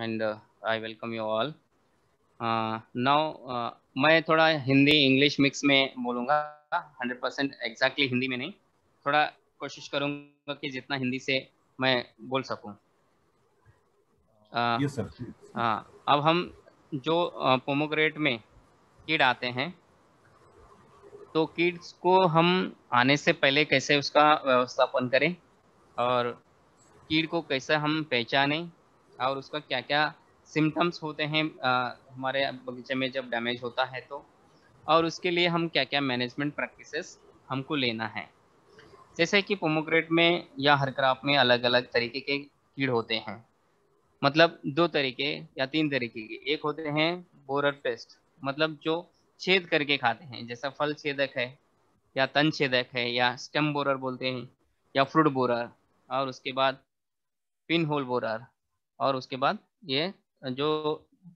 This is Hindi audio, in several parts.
and I welcome you all now मैं थोड़ा हिंदी इंग्लिश मिक्स में बोलूँगा हंड्रेड परसेंट एग्जैक्टली हिंदी में नहीं थोड़ा कोशिश करूँगा कि जितना हिंदी से मैं बोल सकूँ uh, हाँ uh, yes, अब हम जो पोमोग्रेट uh, में कीड आते हैं तो किड्स को हम आने से पहले कैसे उसका व्यवस्थापन करें और कीड को कैसे हम पहचानें और उसका क्या क्या सिम्टम्स होते हैं आ, हमारे बगीचे में जब डैमेज होता है तो और उसके लिए हम क्या क्या मैनेजमेंट प्रैक्टिसेस हमको लेना है जैसे कि पोमोग्रेट में या हर क्राप में अलग अलग तरीके के कीड़ होते हैं मतलब दो तरीके या तीन तरीके के एक होते हैं बोरर पेस्ट मतलब जो छेद करके खाते हैं जैसा फल छेदक है या तन छेदक है या स्टेम बोरर बोलते हैं या फ्रूट बोरर और उसके बाद पिन होल बोरर और उसके बाद ये जो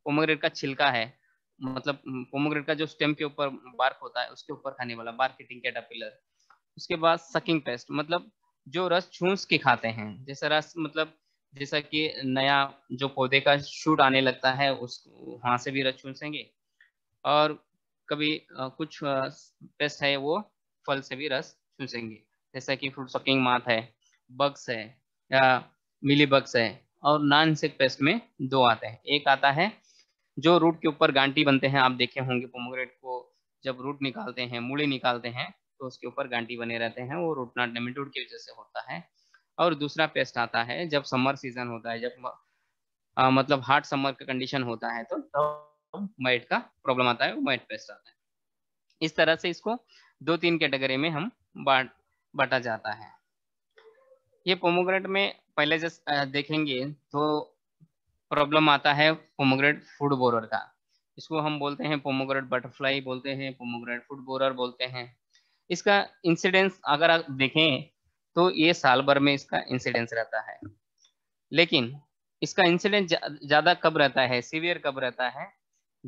पोमोग्रेट का छिलका है मतलब पोमोग्रेट का जो स्टेम के ऊपर बार्क होता है उसके ऊपर खाने वाला बार्केटिंग कैटापिलर उसके बाद सकिंग पेस्ट मतलब जो रस छूस के खाते हैं जैसा रस मतलब जैसा कि नया जो पौधे का शूट आने लगता है उस वहां से भी रस छूसेंगे और कभी कुछ पेस्ट है वो फल से भी रस छूसेंगे जैसा कि फ्रूट सकिंग माथ है बग्स है या मिली बग्स है और नॉन इंसेक्ट पेस्ट में दो आते हैं एक आता है जो रूट के ऊपर गांटी बनते हैं आप देखे होंगे पोमोग्रेट को जब रूट निकालते हैं मूड़े निकालते हैं तो उसके ऊपर गांटी बने रहते हैं वो रूट नॉट नेमेटोड की वजह से होता है और दूसरा पेस्ट आता है जब समर सीजन होता है जब आ, मतलब हार्ट समर का कंडीशन होता है तो तब मैट का प्रॉब्लम आता है वो मैट पेस्ट आता है इस तरह से इसको दो तीन कैटेगरी में हम बांट बांटा जाता है ये पोमोग्रेट में पहले जैसे देखेंगे तो प्रॉब्लम आता है पोमोग्रेट फूड बोरर का इसको हम बोलते हैं पोमोग्रेट बटरफ्लाई बोलते हैं पोमोग्रेट फूड बोरर बोलते हैं इसका इंसिडेंस अगर आप देखें तो ये साल भर में इसका इंसिडेंस रहता है लेकिन इसका इंसिडेंस ज़्यादा कब रहता है सीवियर कब रहता है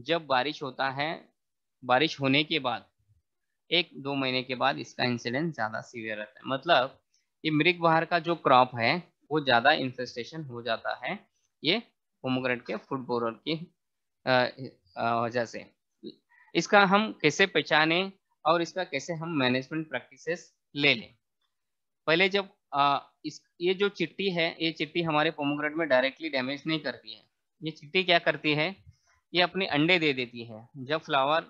जब बारिश होता है बारिश होने के बाद एक दो महीने के बाद इसका इंसिडेंस ज़्यादा सीवियर रहता है मतलब ये मृग बहार का जो क्रॉप है वो ज़्यादा इंफेस्टेशन हो जाता है ये होमोग्रेट के फूड बोरर की वजह से इसका हम कैसे पहचाने और इसका कैसे हम मैनेजमेंट प्रैक्टिसेस ले लें पहले जब आ, इस ये जो चिट्टी है ये चिट्टी हमारे पोमोग्रेट में डायरेक्टली डैमेज नहीं करती है ये चिट्टी क्या करती है ये अपने अंडे दे देती है जब फ्लावर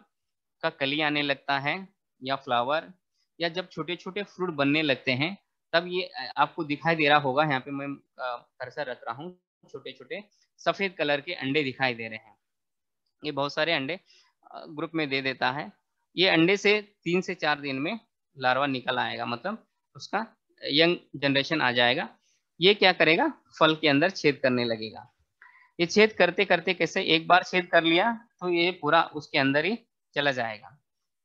का कली आने लगता है या फ्लावर या जब छोटे छोटे फ्रूट बनने लगते हैं तब ये आपको दिखाई दे रहा होगा यहाँ पे मैं कर्सर रख रहा हूँ छोटे छोटे सफेद कलर के अंडे दिखाई दे रहे हैं ये बहुत सारे अंडे ग्रुप में दे देता है ये अंडे से तीन से चार दिन में लार्वा निकल आएगा मतलब उसका यंग जनरेशन आ जाएगा ये क्या करेगा फल के अंदर छेद करने लगेगा ये छेद करते करते कैसे एक बार छेद कर लिया तो ये पूरा उसके अंदर ही चला जाएगा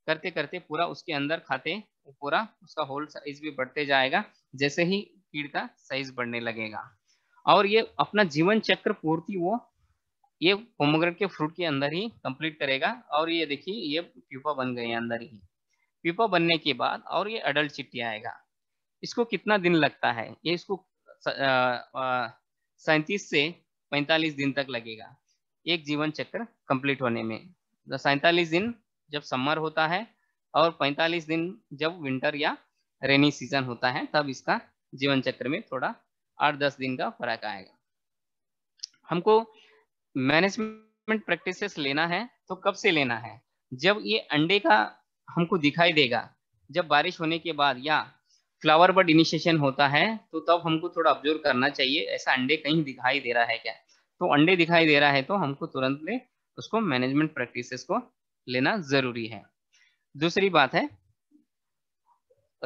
करते करते पूरा उसके अंदर खाते पूरा उसका होल साइज भी बढ़ते जाएगा जैसे ही कीड़ का साइज बढ़ने लगेगा और ये अपना जीवन चक्र पूर्ति वो ये पोमोग्रेट के फ्रूट के अंदर ही कंप्लीट करेगा और ये देखिए ये प्यूपा बन गए अंदर ही प्यूपा बनने के बाद और ये अडल्ट चिट्टी आएगा इसको कितना दिन लगता है ये इसको सैतीस से पैंतालीस दिन तक लगेगा एक जीवन चक्र कंप्लीट होने में सैतालीस दिन जब समर होता है और 45 दिन जब विंटर या रेनी सीजन होता है तब इसका जीवन चक्र में थोड़ा आठ दस दिन का फर्क आएगा हमको मैनेजमेंट प्रैक्टिसेस लेना है तो कब से लेना है जब ये अंडे का हमको दिखाई देगा जब बारिश होने के बाद या फ्लावर बर्ड इनिशिएशन होता है तो तब हमको थोड़ा ऑब्जर्व करना चाहिए ऐसा अंडे कहीं दिखाई दे रहा है क्या तो अंडे दिखाई दे रहा है तो हमको तुरंत ले उसको मैनेजमेंट प्रैक्टिसेस को लेना जरूरी है दूसरी बात है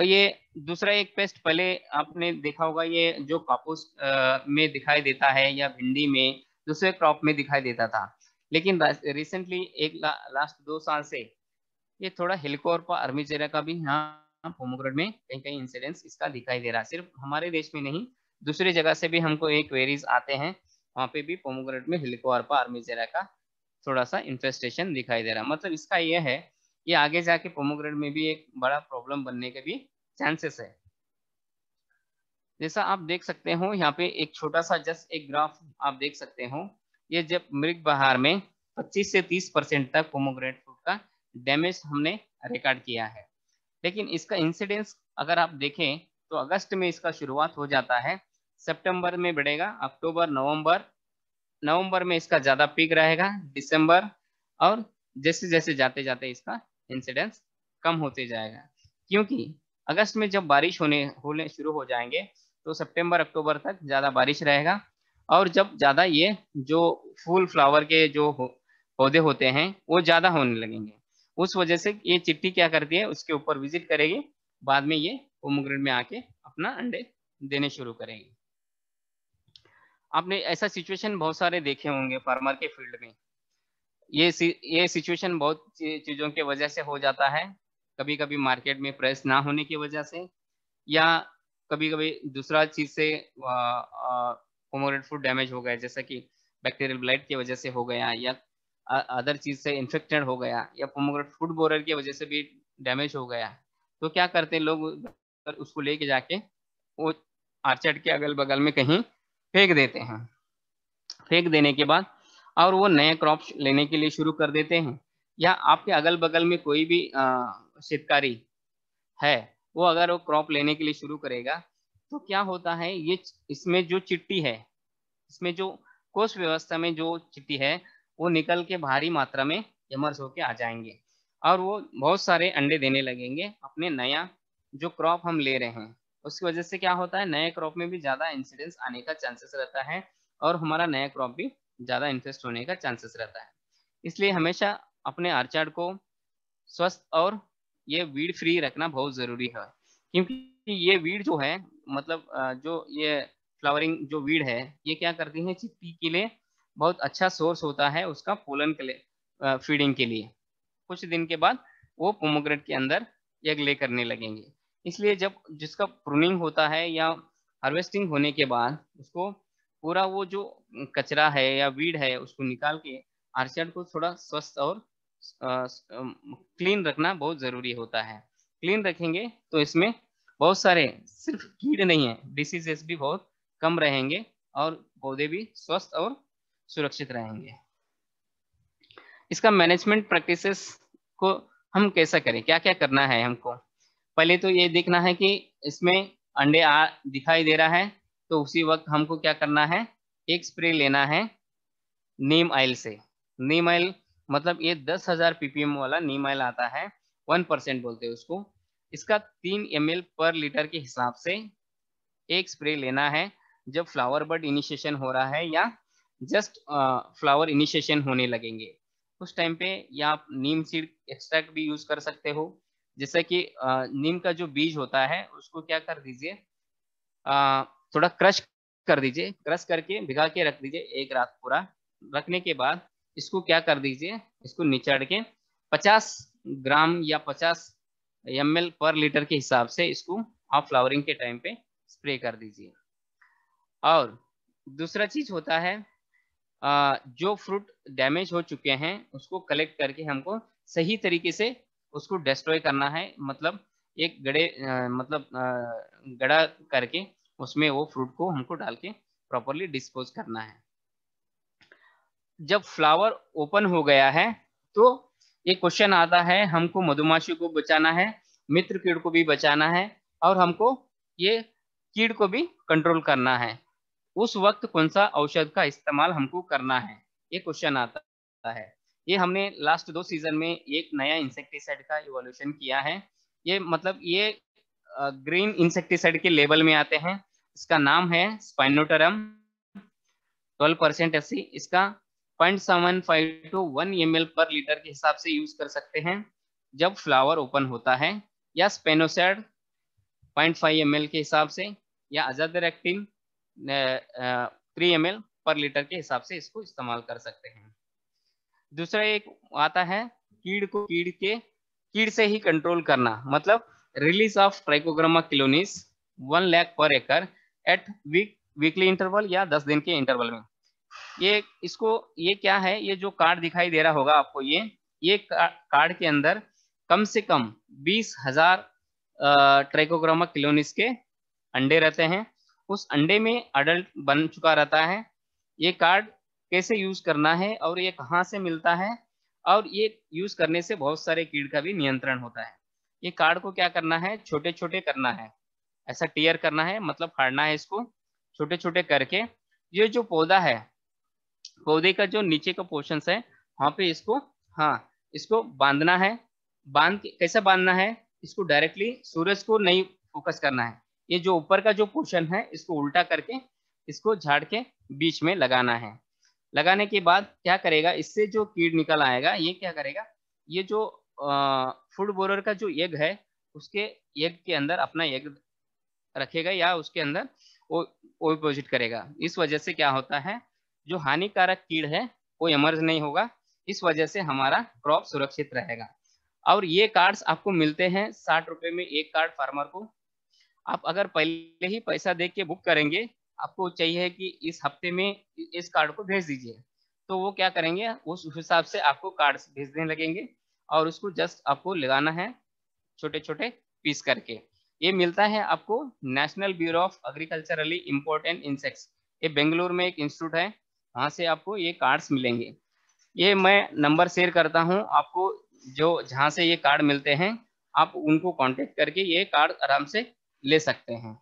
ये दूसरा एक पेस्ट पहले आपने देखा होगा ये जो कापूस में दिखाई देता है या भिंडी में दूसरे क्रॉप में दिखाई देता था लेकिन रिसेंटली एक ला, लास्ट दो साल से ये थोड़ा हेलिकोरपा अर्मीचेरा का भी यहाँ होमोग्रेड में कहीं कहीं इंसिडेंस इसका दिखाई दे रहा है सिर्फ हमारे देश में नहीं दूसरी जगह से भी हमको एक वेरीज आते हैं वहां पे भी पोमोग्रेड में हेलिकोरपा अर्मीचेरा का थोड़ा सा इन्फेस्टेशन दिखाई दे रहा मतलब इसका यह है कि आगे जाके पोमोग्रेड में भी एक बड़ा प्रॉब्लम बनने के भी चांसेस है जैसा आप देख सकते हो यहाँ पे एक छोटा सा जस्ट एक ग्राफ आप देख सकते हो ये जब मृग बहार में 25 से 30 परसेंट तक पोमोग्रेड फ्रूट का डैमेज हमने रिकॉर्ड किया है लेकिन इसका इंसिडेंस अगर आप देखें तो अगस्त में इसका शुरुआत हो जाता है सितंबर में बढ़ेगा अक्टूबर नवंबर नवंबर में इसका ज्यादा पीक रहेगा दिसंबर और जैसे जैसे जाते जाते इसका इंसिडेंस कम होते जाएगा क्योंकि अगस्त में जब बारिश होने होने शुरू हो जाएंगे तो सितंबर अक्टूबर तक ज़्यादा बारिश रहेगा और जब ज़्यादा ये जो फूल फ्लावर के जो पौधे हो, होते हैं वो ज़्यादा होने लगेंगे उस वजह से ये चिट्ठी क्या करती है उसके ऊपर विजिट करेगी बाद में ये होमोग्रेड में आके अपना अंडे देने शुरू करेगी आपने ऐसा सिचुएशन बहुत सारे देखे होंगे फार्मर के फील्ड में ये ये सिचुएशन बहुत चीज़ों के वजह से हो जाता है कभी कभी मार्केट में प्राइस ना होने की वजह से या कभी कभी दूसरा चीज से फूड डैमेज हो गया जैसा कि बैक्टीरियल ब्लाइट की वजह से हो गया या अदर चीज से इन्फेक्टेड हो गया या फोमोग्रेट फूड बोरर की वजह से भी डैमेज हो गया तो क्या करते हैं लोग उसको लेके जाके वो आर्चर्ड के अगल बगल में कहीं फेंक देते हैं फेंक देने के बाद और वो नए क्रॉप लेने के लिए शुरू कर देते हैं या आपके अगल बगल में कोई भी शिकारी है वो अगर वो क्रॉप लेने के लिए शुरू करेगा तो क्या होता है ये इसमें जो चिट्टी है इसमें जो कोष व्यवस्था में जो चिट्टी है वो निकल के भारी मात्रा में इमर्स होके आ जाएंगे और वो बहुत सारे अंडे देने लगेंगे अपने नया जो क्रॉप हम ले रहे हैं उसकी वजह से क्या होता है नए क्रॉप में भी ज्यादा इंसिडेंस आने का चांसेस रहता है और हमारा नया क्रॉप भी ज्यादा इन्फेस्ट होने का चांसेस रहता है इसलिए हमेशा अपने आर्चार्ड को स्वस्थ और ये वीड फ्री रखना बहुत जरूरी है क्योंकि ये वीड जो है मतलब जो ये फ्लावरिंग जो वीड है ये क्या करती है चिट्टी के लिए बहुत अच्छा सोर्स होता है उसका पोलन के लिए फीडिंग के लिए कुछ दिन के बाद वो पोमोग्रेट के अंदर एग ले करने लगेंगे इसलिए जब जिसका प्रूनिंग होता है या हार्वेस्टिंग होने के बाद उसको पूरा वो जो कचरा है या वीड है उसको निकाल के आर्चर्ड को थोड़ा स्वस्थ और क्लीन रखना बहुत ज़रूरी होता है क्लीन रखेंगे तो इसमें बहुत सारे सिर्फ कीड़े नहीं है डिसीजेस भी बहुत कम रहेंगे और पौधे भी स्वस्थ और सुरक्षित रहेंगे इसका मैनेजमेंट प्रैक्टिसेस को हम कैसा करें क्या क्या करना है हमको पहले तो ये देखना है कि इसमें अंडे आ दिखाई दे रहा है तो उसी वक्त हमको क्या करना है एक स्प्रे लेना है नीम ऑयल से नीम ऑयल मतलब ये दस हजार पीपीएम वाला नीम ऑयल आता है वन परसेंट बोलते हैं उसको इसका तीन एम पर लीटर के हिसाब से एक स्प्रे लेना है जब फ्लावर बर्ड इनिशिएशन हो रहा है या जस्ट फ्लावर इनिशिएशन होने लगेंगे उस टाइम पे या आप नीम सीड एक्सट्रैक्ट भी यूज कर सकते हो जैसे कि नीम का जो बीज होता है उसको क्या कर दीजिए थोड़ा क्रश कर दीजिए क्रश करके भिगा के रख दीजिए एक रात पूरा रखने के बाद इसको क्या कर दीजिए इसको निचड़ के 50 ग्राम या 50 एम पर लीटर के हिसाब से इसको हाफ फ्लावरिंग के टाइम पे स्प्रे कर दीजिए और दूसरा चीज होता है जो फ्रूट डैमेज हो चुके हैं उसको कलेक्ट करके हमको सही तरीके से उसको डिस्ट्रॉय करना है मतलब एक गड़े आ, मतलब गड़ा करके उसमें वो फ्रूट को हमको डाल के प्रॉपरली डिस्पोज करना है जब फ्लावर ओपन हो गया है तो ये क्वेश्चन आता है हमको मधुमाशी को बचाना है मित्र कीड़ को भी बचाना है और हमको ये कीड़ को भी कंट्रोल करना है उस वक्त कौन सा औषध का इस्तेमाल हमको करना है ये क्वेश्चन आता है ये हमने लास्ट दो सीजन में एक नया इंसेक्टिसाइड का इवोल्यूशन किया है ये मतलब ये ग्रीन इंसेक्टिसाइड के लेवल में आते हैं इसका नाम है स्पाइनोटरम 12 परसेंट एफ इसका point seven five to one M पर लीटर के हिसाब से यूज कर सकते हैं जब फ्लावर ओपन होता है या स्पेनोसाइड पॉइंट फाइव एम के हिसाब से या अजद रेक्टिन थ्री एम पर लीटर के हिसाब से इसको इस्तेमाल कर सकते हैं दूसरा एक आता है कीड़ को कीड़ के कीड़ से ही कंट्रोल करना मतलब release of Trichogramma chilonis one lakh पर acre at week weekly interval या दस दिन के इंटरवल में ये इसको ये क्या है ये जो कार्ड दिखाई दे रहा होगा आपको ये ये कार्ड के अंदर कम से कम बीस हजार ट्राइकोग्रामा किलोनिस के अंडे रहते हैं उस अंडे में अडल्ट बन चुका रहता है ये कार्ड कैसे यूज करना है और ये कहाँ से मिलता है और ये यूज करने से बहुत सारे कीड़ का भी नियंत्रण होता है ये कार्ड को क्या करना है छोटे छोटे करना है ऐसा टीयर करना है मतलब फाड़ना है इसको छोटे छोटे करके ये जो पौधा है पौधे का जो नीचे का पोर्शन है वहां पे इसको हाँ इसको बांधना है बांध कैसे बांधना है इसको डायरेक्टली सूरज को नहीं फोकस करना है ये जो ऊपर का जो पोर्शन है इसको उल्टा करके इसको झाड़ के बीच में लगाना है लगाने के बाद क्या करेगा इससे जो कीड निकल आएगा ये क्या करेगा ये जो फूड बोरर का जो यज्ञ है उसके यज्ञ के अंदर अपना यज्ञ रखेगा या उसके अंदर ओपोजिट करेगा इस वजह से क्या होता है जो हानिकारक कीड़ है वो इमर्ज नहीं होगा इस वजह से हमारा क्रॉप सुरक्षित रहेगा और ये कार्ड्स आपको मिलते हैं साठ रुपए में एक कार्ड फार्मर को आप अगर पहले ही पैसा दे के बुक करेंगे आपको चाहिए कि इस हफ्ते में इस कार्ड को भेज दीजिए तो वो क्या करेंगे उस हिसाब से आपको कार्ड भेजने लगेंगे और उसको जस्ट आपको लगाना है छोटे छोटे पीस करके ये मिलता है आपको National Bureau of Agriculturally Important Insects ये बेंगलोर में एक इंस्टीट्यूट है वहाँ से आपको ये कार्ड्स मिलेंगे ये मैं नंबर शेयर करता हूँ आपको जो जहाँ से ये कार्ड मिलते हैं आप उनको कांटेक्ट करके ये कार्ड आराम से ले सकते हैं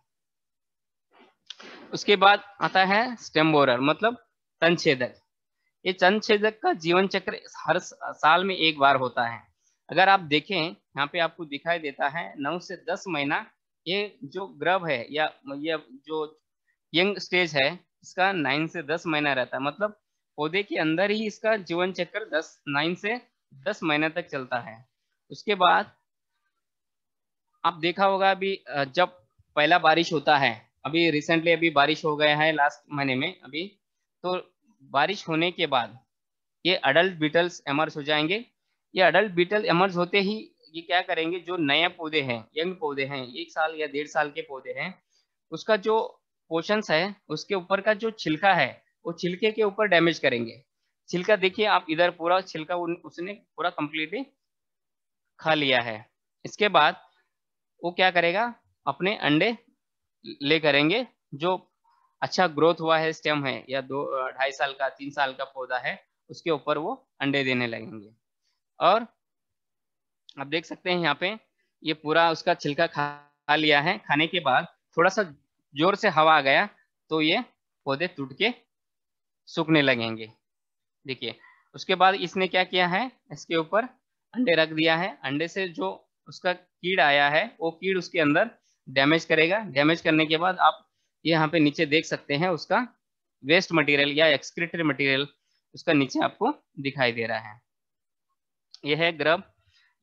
उसके बाद आता है स्टेम बोरर मतलब तनछेदक ये तनछेदक छेदक का जीवन चक्र हर साल में एक बार होता है अगर आप देखें यहाँ पे आपको दिखाई देता है नौ से दस महीना ये जो ग्रब है या ये जो यंग स्टेज है इसका नाइन से दस महीना रहता है मतलब पौधे के अंदर ही इसका जीवन चक्र दस नाइन से दस महीने तक चलता है उसके बाद आप देखा होगा अभी जब पहला बारिश होता है अभी रिसेंटली अभी बारिश हो गया है लास्ट महीने में अभी तो बारिश होने के बाद ये अडल्ट बीटल्स एमर्स हो जाएंगे ये अडल्ट बीटल एमर्स होते ही ये क्या करेंगे जो नए पौधे हैं यंग पौधे हैं एक साल या डेढ़ साल के पौधे हैं उसका जो पोशन है उसके ऊपर का जो छिलका है वो छिलके के ऊपर डैमेज करेंगे छिलका देखिए आप इधर पूरा छिलका उसने पूरा कंप्लीटली खा लिया है इसके बाद वो क्या करेगा अपने अंडे ले करेंगे जो अच्छा ग्रोथ हुआ है स्टेम है या दो ढाई साल का तीन साल का पौधा है उसके ऊपर वो अंडे देने लगेंगे और आप देख सकते हैं यहाँ पे ये पूरा उसका छिलका खा लिया है खाने के बाद थोड़ा सा जोर से हवा आ गया तो ये पौधे टूट के सूखने लगेंगे देखिए उसके बाद इसने क्या किया है इसके ऊपर अंडे रख दिया है अंडे से जो उसका कीड़ आया है वो कीड़ उसके अंदर डैमेज करेगा डैमेज करने के बाद आप यहाँ पे नीचे देख सकते हैं उसका वेस्ट मटेरियल या एक्सक्रीटरी मटेरियल उसका नीचे आपको दिखाई दे रहा है यह है ग्रब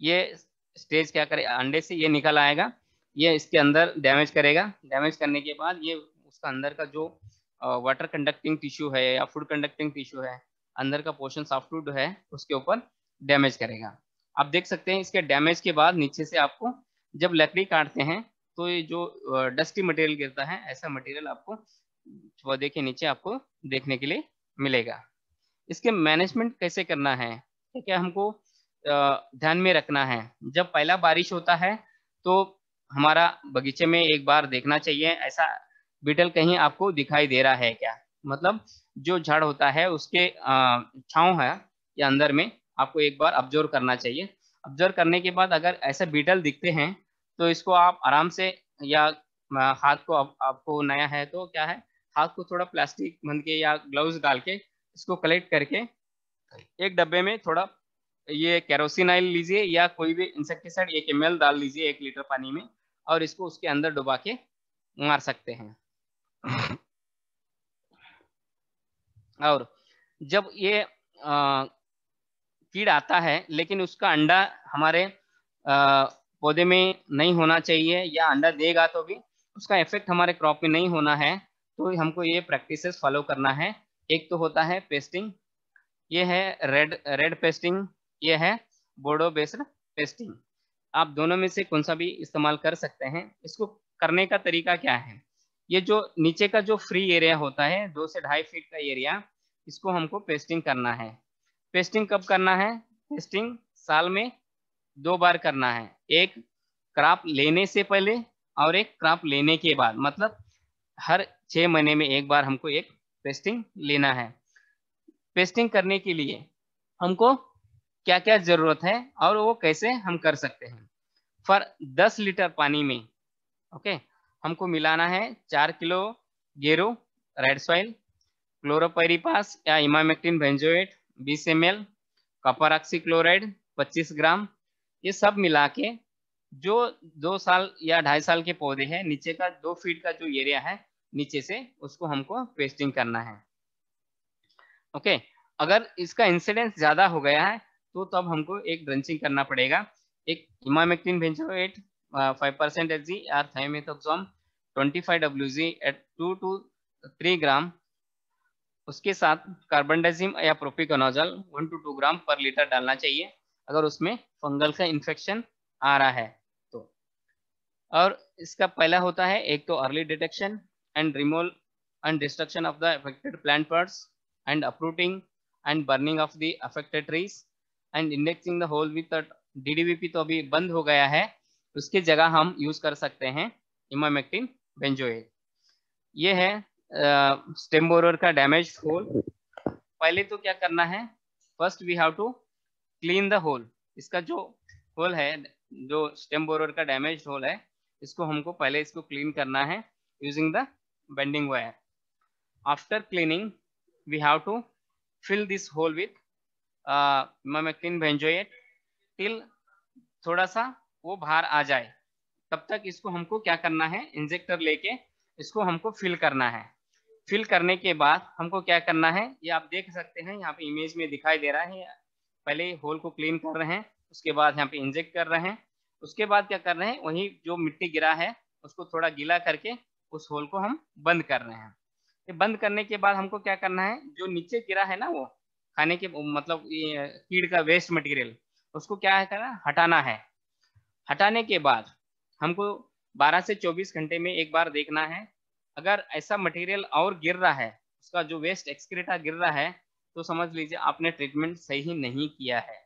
ये स्टेज क्या करे अंडे से ये निकल आएगा ये इसके अंदर डैमेज करेगा डैमेज करने के बाद ये उसका अंदर का जो वाटर कंडक्टिंग टिश्यू है या फूड कंडक्टिंग टिश्यू है अंदर का पोर्शन सॉफ्ट फूड है उसके ऊपर डैमेज करेगा आप देख सकते हैं इसके डैमेज के बाद नीचे से आपको जब लकड़ी काटते हैं तो ये जो डस्टी मटेरियल गिरता है ऐसा मटेरियल आपको पौधे के नीचे आपको देखने के लिए मिलेगा इसके मैनेजमेंट कैसे करना है क्या हमको ध्यान में रखना है जब पहला बारिश होता है तो हमारा बगीचे में एक बार देखना चाहिए ऐसा बीटल कहीं आपको दिखाई दे रहा है क्या मतलब जो झाड़ होता है उसके छाँव है या अंदर में आपको एक बार ऑब्जर्व करना चाहिए ऑब्जर्व करने के बाद अगर ऐसे बीटल दिखते हैं तो इसको आप आराम से या हाथ को आप, आपको नया है तो क्या है हाथ को थोड़ा प्लास्टिक बन के या ग्लव्स डाल के इसको कलेक्ट करके एक डब्बे में थोड़ा ये कैरोसिन ऑयल लीजिए या कोई भी इंसेक्टिसाइड एक एम डाल लीजिए एक लीटर पानी में और इसको उसके अंदर डुबा के मार सकते हैं और जब ये कीड़ा आता है लेकिन उसका अंडा हमारे पौधे में नहीं होना चाहिए या अंडा देगा तो भी उसका इफेक्ट हमारे क्रॉप में नहीं होना है तो हमको ये प्रैक्टिसेस फॉलो करना है एक तो होता है पेस्टिंग ये है रेड रेड पेस्टिंग ये है बोडो बेस्ड पेस्टिंग आप दोनों में से कौन सा भी इस्तेमाल कर सकते हैं इसको करने का तरीका क्या है ये जो नीचे का जो फ्री एरिया होता है दो से ढाई फीट का एरिया इसको हमको पेस्टिंग करना है पेस्टिंग कब करना है पेस्टिंग साल में दो बार करना है एक क्रॉप लेने से पहले और एक क्रॉप लेने के बाद मतलब हर छः महीने में एक बार हमको एक पेस्टिंग लेना है पेस्टिंग करने के लिए हमको क्या क्या जरूरत है और वो कैसे हम कर सकते हैं फॉर दस लीटर पानी में ओके हमको मिलाना है चार किलो गेरू रेड सॉइल क्लोरोपेरिपास या इमामेक्टिन बेंजोएट बीस एम एल कॉपर ऑक्सीक्लोराइड पच्चीस ग्राम ये सब मिला के जो दो साल या ढाई साल के पौधे हैं नीचे का दो फीट का जो एरिया है नीचे से उसको हमको पेस्टिंग करना है ओके अगर इसका इंसिडेंस ज्यादा हो गया है तो तब हमको एक ड्रंचिंग करना पड़ेगा एक emamectin at five percent H G R thiamethoxam five W G at two to three gram उसके साथ डाइजिम या propiconazole one to two gram पर लीटर डालना चाहिए अगर उसमें फंगल का इन्फेक्शन आ रहा है तो और इसका पहला होता है एक तो early detection and removal and destruction of the affected plant parts and uprooting and burning of the affected trees and indexing the hole with DDVP तो अभी बंद हो गया है उसके जगह हम यूज कर सकते हैं इमोमेक्टिन बेंजोएट ये है स्टेम बोरर का डैमेज होल पहले तो क्या करना है first we have to clean the hole इसका जो होल है जो स्टेम बोरर का डैमेज होल है इसको हमको पहले इसको क्लीन करना है using the bending wire after cleaning we have to fill this hole with uh, mimiclin benzoate थोड़ा सा वो बाहर आ जाए तब तक इसको हमको क्या करना है इंजेक्टर लेके इसको हमको फिल करना है फिल करने के बाद हमको क्या करना है ये आप देख सकते हैं यहाँ पे इमेज में दिखाई दे रहा है पहले होल को क्लीन कर रहे हैं उसके बाद यहाँ पे इंजेक्ट कर रहे हैं उसके बाद क्या कर रहे हैं वही जो मिट्टी गिरा है उसको थोड़ा गीला करके उस होल को हम बंद कर रहे हैं ये बंद करने के बाद हमको क्या करना है जो नीचे गिरा है ना वो खाने के मतलब कीड़ का वेस्ट मटेरियल उसको क्या है करना हटाना है हटाने के बाद हमको 12 से 24 घंटे में एक बार देखना है अगर ऐसा मटेरियल और गिर रहा है उसका जो वेस्ट एक्सक्रेटा गिर रहा है तो समझ लीजिए आपने ट्रीटमेंट सही नहीं किया है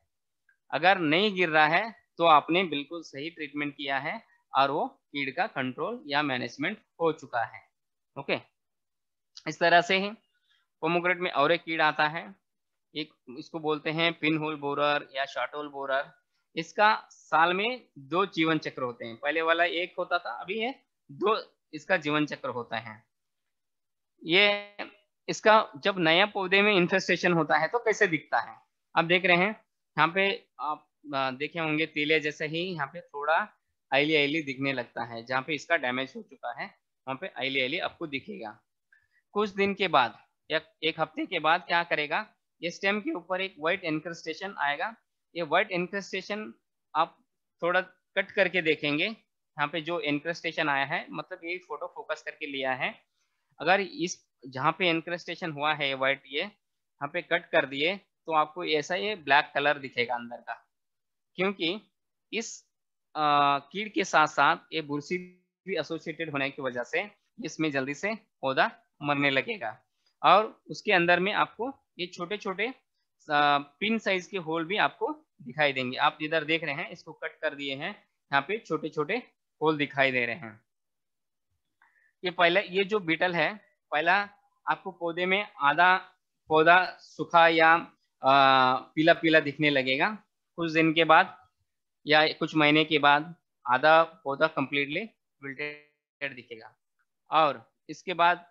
अगर नहीं गिर रहा है तो आपने बिल्कुल सही ट्रीटमेंट किया है और वो कीड़ का कंट्रोल या मैनेजमेंट हो चुका है ओके इस तरह से ही पोमोग्रेट में और एक कीड़ आता है एक इसको बोलते हैं पिन होल बोरर या शॉर्ट होल बोरर इसका साल में दो जीवन चक्र होते हैं पहले वाला एक होता था अभी ये दो इसका जीवन चक्र होता है ये इसका जब नया पौधे में इन्फेस्टेशन होता है तो कैसे दिखता है आप देख रहे हैं यहाँ पे आप देखे होंगे तीले जैसे ही यहाँ पे थोड़ा आईली आईली दिखने लगता है जहाँ पे इसका डैमेज हो चुका है वहाँ पे आईली आईली आपको दिखेगा कुछ दिन के बाद या एक हफ्ते के बाद क्या करेगा ये स्टेम के ऊपर एक व्हाइट इनक्रस्टेशन आएगा ये व्हाइट इनक्रस्टेशन आप थोड़ा कट करके देखेंगे यहाँ पे जो इनक्रस्टेशन आया है मतलब ये फोटो फोकस करके लिया है अगर इस जहाँ पे इंक्रेस्टेशन हुआ है व्हाइट ये यहाँ पे कट कर दिए तो आपको ऐसा ये ब्लैक कलर दिखेगा अंदर का क्योंकि इस कीड़ के साथ साथ ये बुरसी भी एसोसिएटेड होने की वजह से इसमें जल्दी से पौधा मरने लगेगा और उसके अंदर में आपको ये छोटे छोटे पिन साइज के होल भी आपको दिखाई देंगे आप इधर देख रहे हैं इसको कट कर दिए हैं यहाँ पे छोटे छोटे होल दिखाई दे रहे हैं ये पहले ये जो बीटल है पहला आपको पौधे में आधा पौधा सूखा या पीला पीला दिखने लगेगा कुछ दिन के बाद या कुछ महीने के बाद आधा पौधा कम्प्लीटली विल्टेड दिखेगा और इसके बाद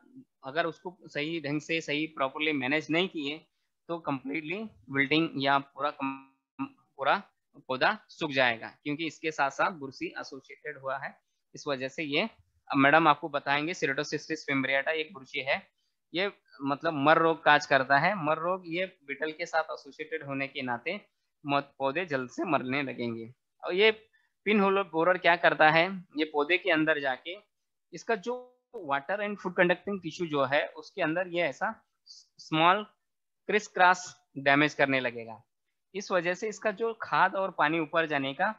अगर उसको सही ढंग से सही प्रॉपरली मैनेज नहीं किए तो कम्प्लीटली विल्टिंग या पूरा पूरा पौधा सूख जाएगा क्योंकि इसके साथ साथ बुरसी एसोसिएटेड हुआ है इस वजह से ये मैडम आपको बताएंगे सिरेटोसिस्टिस फिम्ब्रियाटा एक बुरशी है ये मतलब मर रोग काज करता है मर रोग ये बिटल के साथ एसोसिएटेड होने के नाते पौधे जल्द से मरने लगेंगे और ये पिन होल बोरर क्या करता है ये पौधे के अंदर जाके इसका जो water and food conducting tissue जो है उसके अंदर ये ऐसा स्मॉल क्रिस क्रास डैमेज करने लगेगा इस वजह से इसका जो खाद और पानी ऊपर जाने का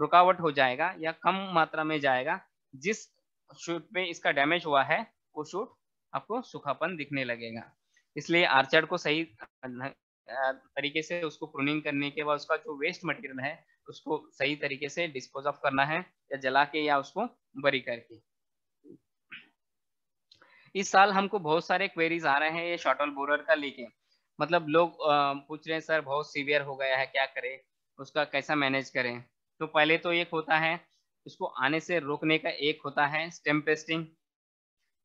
रुकावट हो जाएगा या कम मात्रा में जाएगा जिस शूट पे इसका डैमेज हुआ है वो शूट आपको सुखापन दिखने लगेगा इसलिए आर्चर को सही तरीके से उसको प्रूनिंग करने के बाद उसका जो वेस्ट मटेरियल है उसको सही तरीके से डिस्पोज ऑफ करना है या जला के या उसको बरी करके इस साल हमको बहुत सारे क्वेरीज आ रहे हैं ये शॉटल बोरर का लेके मतलब लोग पूछ रहे हैं सर बहुत सीवियर हो गया है क्या करें उसका कैसा मैनेज करें तो पहले तो एक होता है इसको आने से रोकने का एक होता है स्टेम पेस्टिंग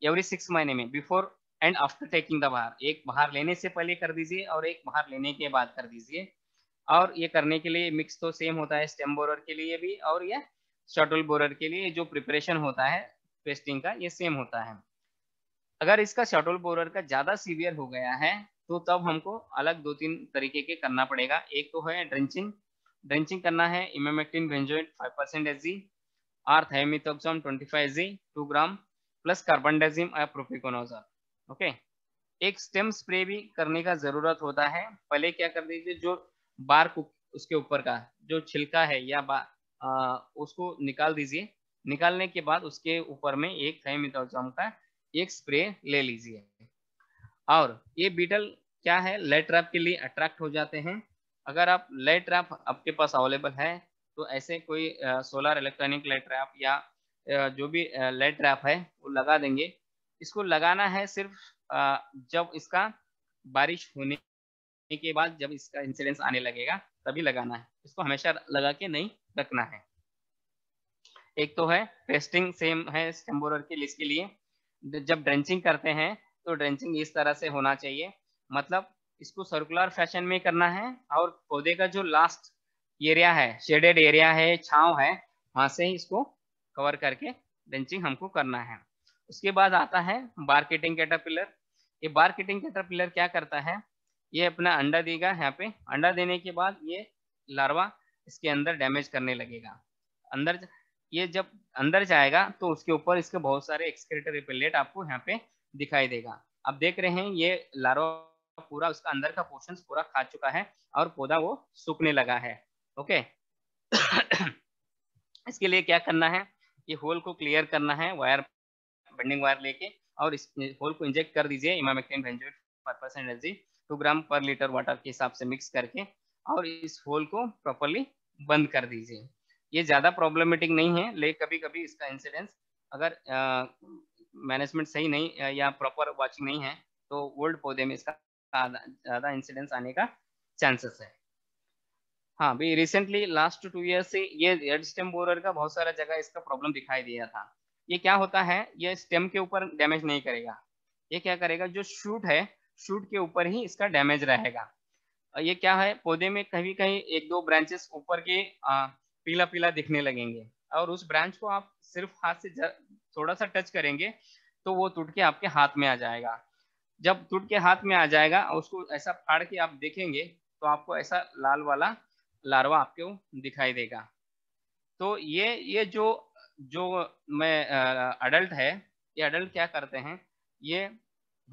एवरी सिक्स महीने में before and after taking the बाहर एक बाहर लेने से पहले कर दीजिए और एक बाहर लेने के बाद कर दीजिए और ये करने के लिए मिक्स तो सेम होता है स्टेम बोरर के लिए भी और यह शटल बोरर के लिए जो प्रिपरेशन होता है पेस्टिंग का ये सेम होता है अगर इसका शटल बोरर का ज़्यादा सीवियर हो गया है तो तब हमको अलग दो तीन तरीके के करना पड़ेगा एक तो है ड्रेंचिंग ड्रेंचिंग करना है emamectin five percent S are thiamethoxam 25Z 2 ग्राम प्लस कार्बनडाजिम या प्रोफिकोनोजल ओके एक स्टेम स्प्रे भी करने का जरूरत होता है पहले क्या कर दीजिए जो बार उसके ऊपर का जो छिलका है या आ, उसको निकाल दीजिए निकालने के बाद उसके ऊपर में एक थाइमिथोजम का एक स्प्रे ले लीजिए और ये बीटल क्या है लेट ट्रैप के लिए अट्रैक्ट हो जाते हैं अगर आप लेट ट्रैप आपके पास अवेलेबल है तो ऐसे कोई सोलर इलेक्ट्रॉनिक लाइट रैप या जो भी लाइट रैप है वो लगा देंगे इसको लगाना है सिर्फ जब इसका बारिश होने के बाद जब इसका इंसिडेंस आने लगेगा तभी लगाना है इसको हमेशा लगा के नहीं रखना है एक तो है टेस्टिंग सेम है के लिस्ट के लिए जब ड्रेंचिंग करते हैं तो ड्रेंचिंग इस तरह से होना चाहिए मतलब इसको सर्कुलर फैशन में करना है और पौधे का जो लास्ट एरिया है शेडेड एरिया है छाव है वहां से ही इसको कवर करके बेंचिंग हमको करना है उसके बाद आता है मार्केटिंग कैटरपिलर ये मार्केटिंग कैटरपिलर क्या करता है ये अपना अंडा देगा यहाँ पे अंडा देने के बाद ये लार्वा इसके अंदर डैमेज करने लगेगा अंदर ये जब अंदर जाएगा तो उसके ऊपर इसके बहुत सारे एक्सक्रेटर रिपेलेट आपको यहाँ पे दिखाई देगा आप देख रहे हैं ये लार्वा पूरा उसका अंदर का पोर्शन पूरा खा चुका है और पौधा वो सूखने लगा है ओके इसके लिए क्या करना है ये होल को क्लियर करना है वायर बेंडिंग वायर लेके और इस होल को इंजेक्ट कर दीजिए इमामेक्टिन एनर्जी टू ग्राम पर लीटर वाटर के हिसाब से मिक्स करके और इस होल को प्रॉपरली बंद कर दीजिए ये ज़्यादा प्रॉब्लमेटिक नहीं है लेकिन कभी कभी इसका इंसिडेंस अगर मैनेजमेंट सही नहीं या प्रॉपर वॉचिंग नहीं है तो ओल्ड पौधे में इसका ज़्यादा इंसिडेंस आने का चांसेस है हाँ भी रिसेंटली लास्ट टू ईयर से ये रेड स्टेम बोरर का बहुत सारा जगह इसका प्रॉब्लम दिखाई दिया था ये क्या होता है ये स्टेम के ऊपर डैमेज नहीं करेगा ये क्या करेगा जो शूट है शूट के ऊपर ही इसका डैमेज रहेगा ये क्या है पौधे में कहीं कहीं एक दो ब्रांचेस ऊपर के पीला पीला दिखने लगेंगे और उस ब्रांच को आप सिर्फ हाथ से थोड़ा सा टच करेंगे तो वो टूट के आपके हाथ में आ जाएगा जब टूट के हाथ में आ जाएगा उसको ऐसा फाड़ के आप देखेंगे तो आपको ऐसा लाल वाला लार्वा आपको दिखाई देगा तो ये ये जो जो मैं अडल्ट है ये अडल्ट क्या करते हैं ये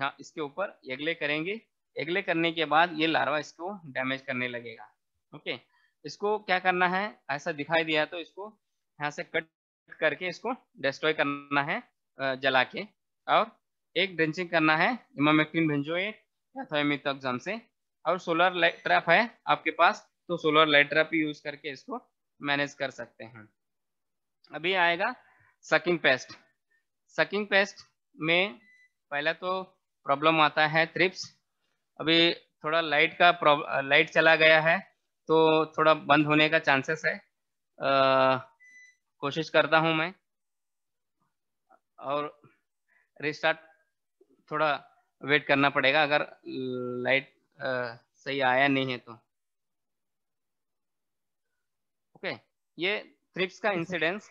हाँ इसके ऊपर एगले करेंगे एगले करने के बाद ये लार्वा इसको डैमेज करने लगेगा ओके इसको क्या करना है ऐसा दिखाई दिया तो इसको यहाँ से कट करके इसको डिस्ट्रॉय करना है जला के और एक ड्रेंचिंग करना है इमामेक्टिन बेंजोएट या से और सोलर ट्रैप है आपके पास तो सोलर लाइट ड्रॉप यूज करके इसको मैनेज कर सकते हैं अभी आएगा सकिंग पेस्ट सकिंग पेस्ट में पहला तो प्रॉब्लम आता है थ्रिप्स अभी थोड़ा लाइट का लाइट चला गया है तो थोड़ा बंद होने का चांसेस है आ, कोशिश करता हूं मैं और रिस्टार्ट थोड़ा वेट करना पड़ेगा अगर लाइट सही आया नहीं है तो ओके ये थ्रिप्स का इंसिडेंस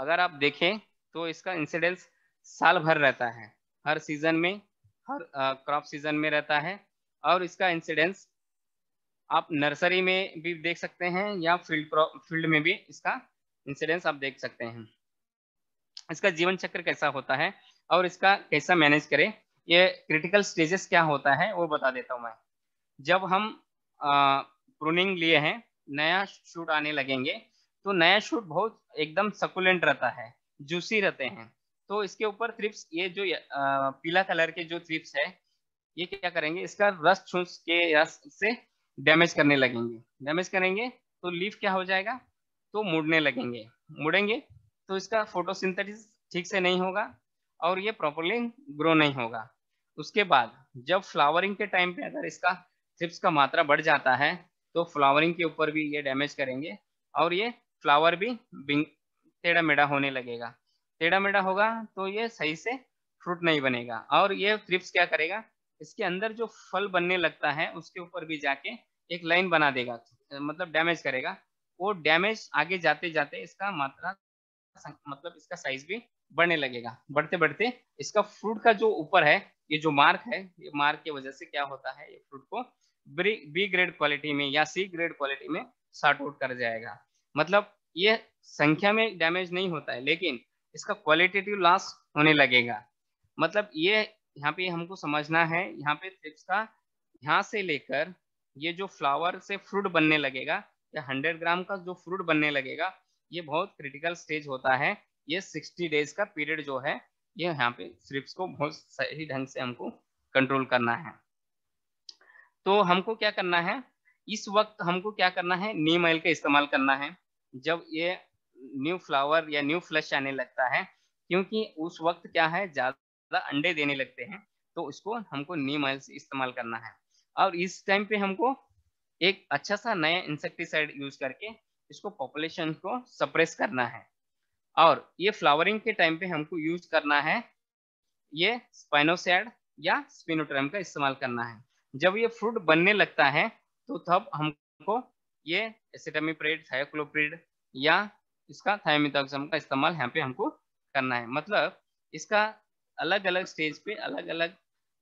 अगर आप देखें तो इसका इंसिडेंस साल भर रहता है हर सीजन में हर क्रॉप सीजन में रहता है और इसका इंसिडेंस आप नर्सरी में भी देख सकते हैं या फील्ड फील्ड में भी इसका इंसिडेंस आप देख सकते हैं इसका जीवन चक्र कैसा होता है और इसका कैसा मैनेज करें ये क्रिटिकल स्टेजेस क्या होता है वो बता देता हूँ मैं जब हम प्रूनिंग लिए हैं नया शूट आने लगेंगे तो नया शूट बहुत एकदम सकुलेंट रहता है जूसी रहते हैं तो इसके ऊपर थ्रिप्स ये जो आ, पीला कलर के जो थ्रिप्स है ये क्या करेंगे इसका रस छूस के रस से डैमेज करने लगेंगे डैमेज करेंगे तो लीफ क्या हो जाएगा तो मुड़ने लगेंगे मुड़ेंगे तो इसका फोटोसिंथेसिस ठीक से नहीं होगा और ये प्रॉपरली ग्रो नहीं होगा उसके बाद जब फ्लावरिंग के टाइम पे अगर इसका थ्रिप्स का मात्रा बढ़ जाता है तो फ्लावरिंग के ऊपर भी ये डैमेज करेंगे और ये फ्लावर भी टेढ़ा मेढ़ा होने लगेगा टेढ़ा मेढ़ा होगा तो ये सही से फ्रूट नहीं बनेगा और ये थ्रिप्स क्या करेगा इसके अंदर जो फल बनने लगता है उसके ऊपर भी जाके एक लाइन बना देगा मतलब डैमेज करेगा वो डैमेज आगे जाते जाते इसका मात्रा मतलब इसका साइज भी बढ़ने लगेगा बढ़ते बढ़ते इसका फ्रूट का जो ऊपर है ये जो मार्क है ये मार्क की वजह से क्या होता है ये फ्रूट को बी ग्रेड क्वालिटी में या सी ग्रेड क्वालिटी में शॉर्ट आउट कर जाएगा मतलब ये संख्या में डैमेज नहीं होता है लेकिन इसका क्वालिटेटिव लॉस होने लगेगा मतलब ये यहाँ पे हमको समझना है यहाँ पे थ्रिप्स का यहाँ से लेकर ये जो फ्लावर से फ्रूट बनने लगेगा या हंड्रेड ग्राम का जो फ्रूट बनने लगेगा ये बहुत क्रिटिकल स्टेज होता है ये सिक्सटी डेज का पीरियड जो है ये यहाँ पे थ्रिप्स को बहुत सही ढंग से हमको कंट्रोल करना है तो हमको क्या करना है इस वक्त हमको क्या करना है नीम ऑयल का इस्तेमाल करना है जब ये न्यू फ्लावर या न्यू फ्लश आने लगता है क्योंकि उस वक्त क्या है ज्यादा अंडे देने लगते हैं तो उसको हमको नीम ऑयल से इस्तेमाल करना है और इस टाइम पे हमको एक अच्छा सा नया इंसेक्टिसाइड यूज करके इसको पॉपुलेशन को सप्रेस करना है और ये फ्लावरिंग के टाइम पे हमको यूज करना है ये स्पाइनोसैड या स्पिनोट्रम का इस्तेमाल करना है जब ये फ्रूट बनने लगता है तो तब हमको ये एसिटामिप्रेड थायोक्लोप्रिड या इसका थायोमिथोक्सम का इस्तेमाल यहाँ पे हमको करना है मतलब इसका अलग अलग स्टेज पे अलग अलग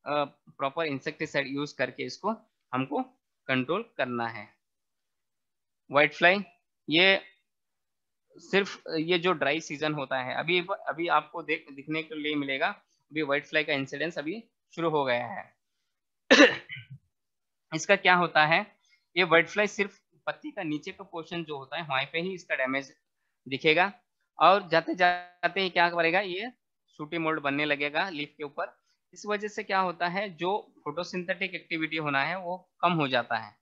प्रॉपर इंसेक्टिसाइड यूज करके इसको हमको कंट्रोल करना है वाइट फ्लाई ये सिर्फ ये जो ड्राई सीजन होता है अभी अभी आपको देख दिखने के लिए मिलेगा अभी व्हाइट फ्लाई का इंसिडेंस अभी शुरू हो गया है इसका क्या होता है ये वर्ड फ्लाई सिर्फ पत्ती का नीचे का पोर्शन जो होता है वहां पे ही इसका डैमेज दिखेगा और जाते जाते ही क्या करेगा ये सूटी मोल्ड बनने लगेगा लीफ के ऊपर इस वजह से क्या होता है जो फोटोसिंथेटिक एक्टिविटी होना है वो कम हो जाता है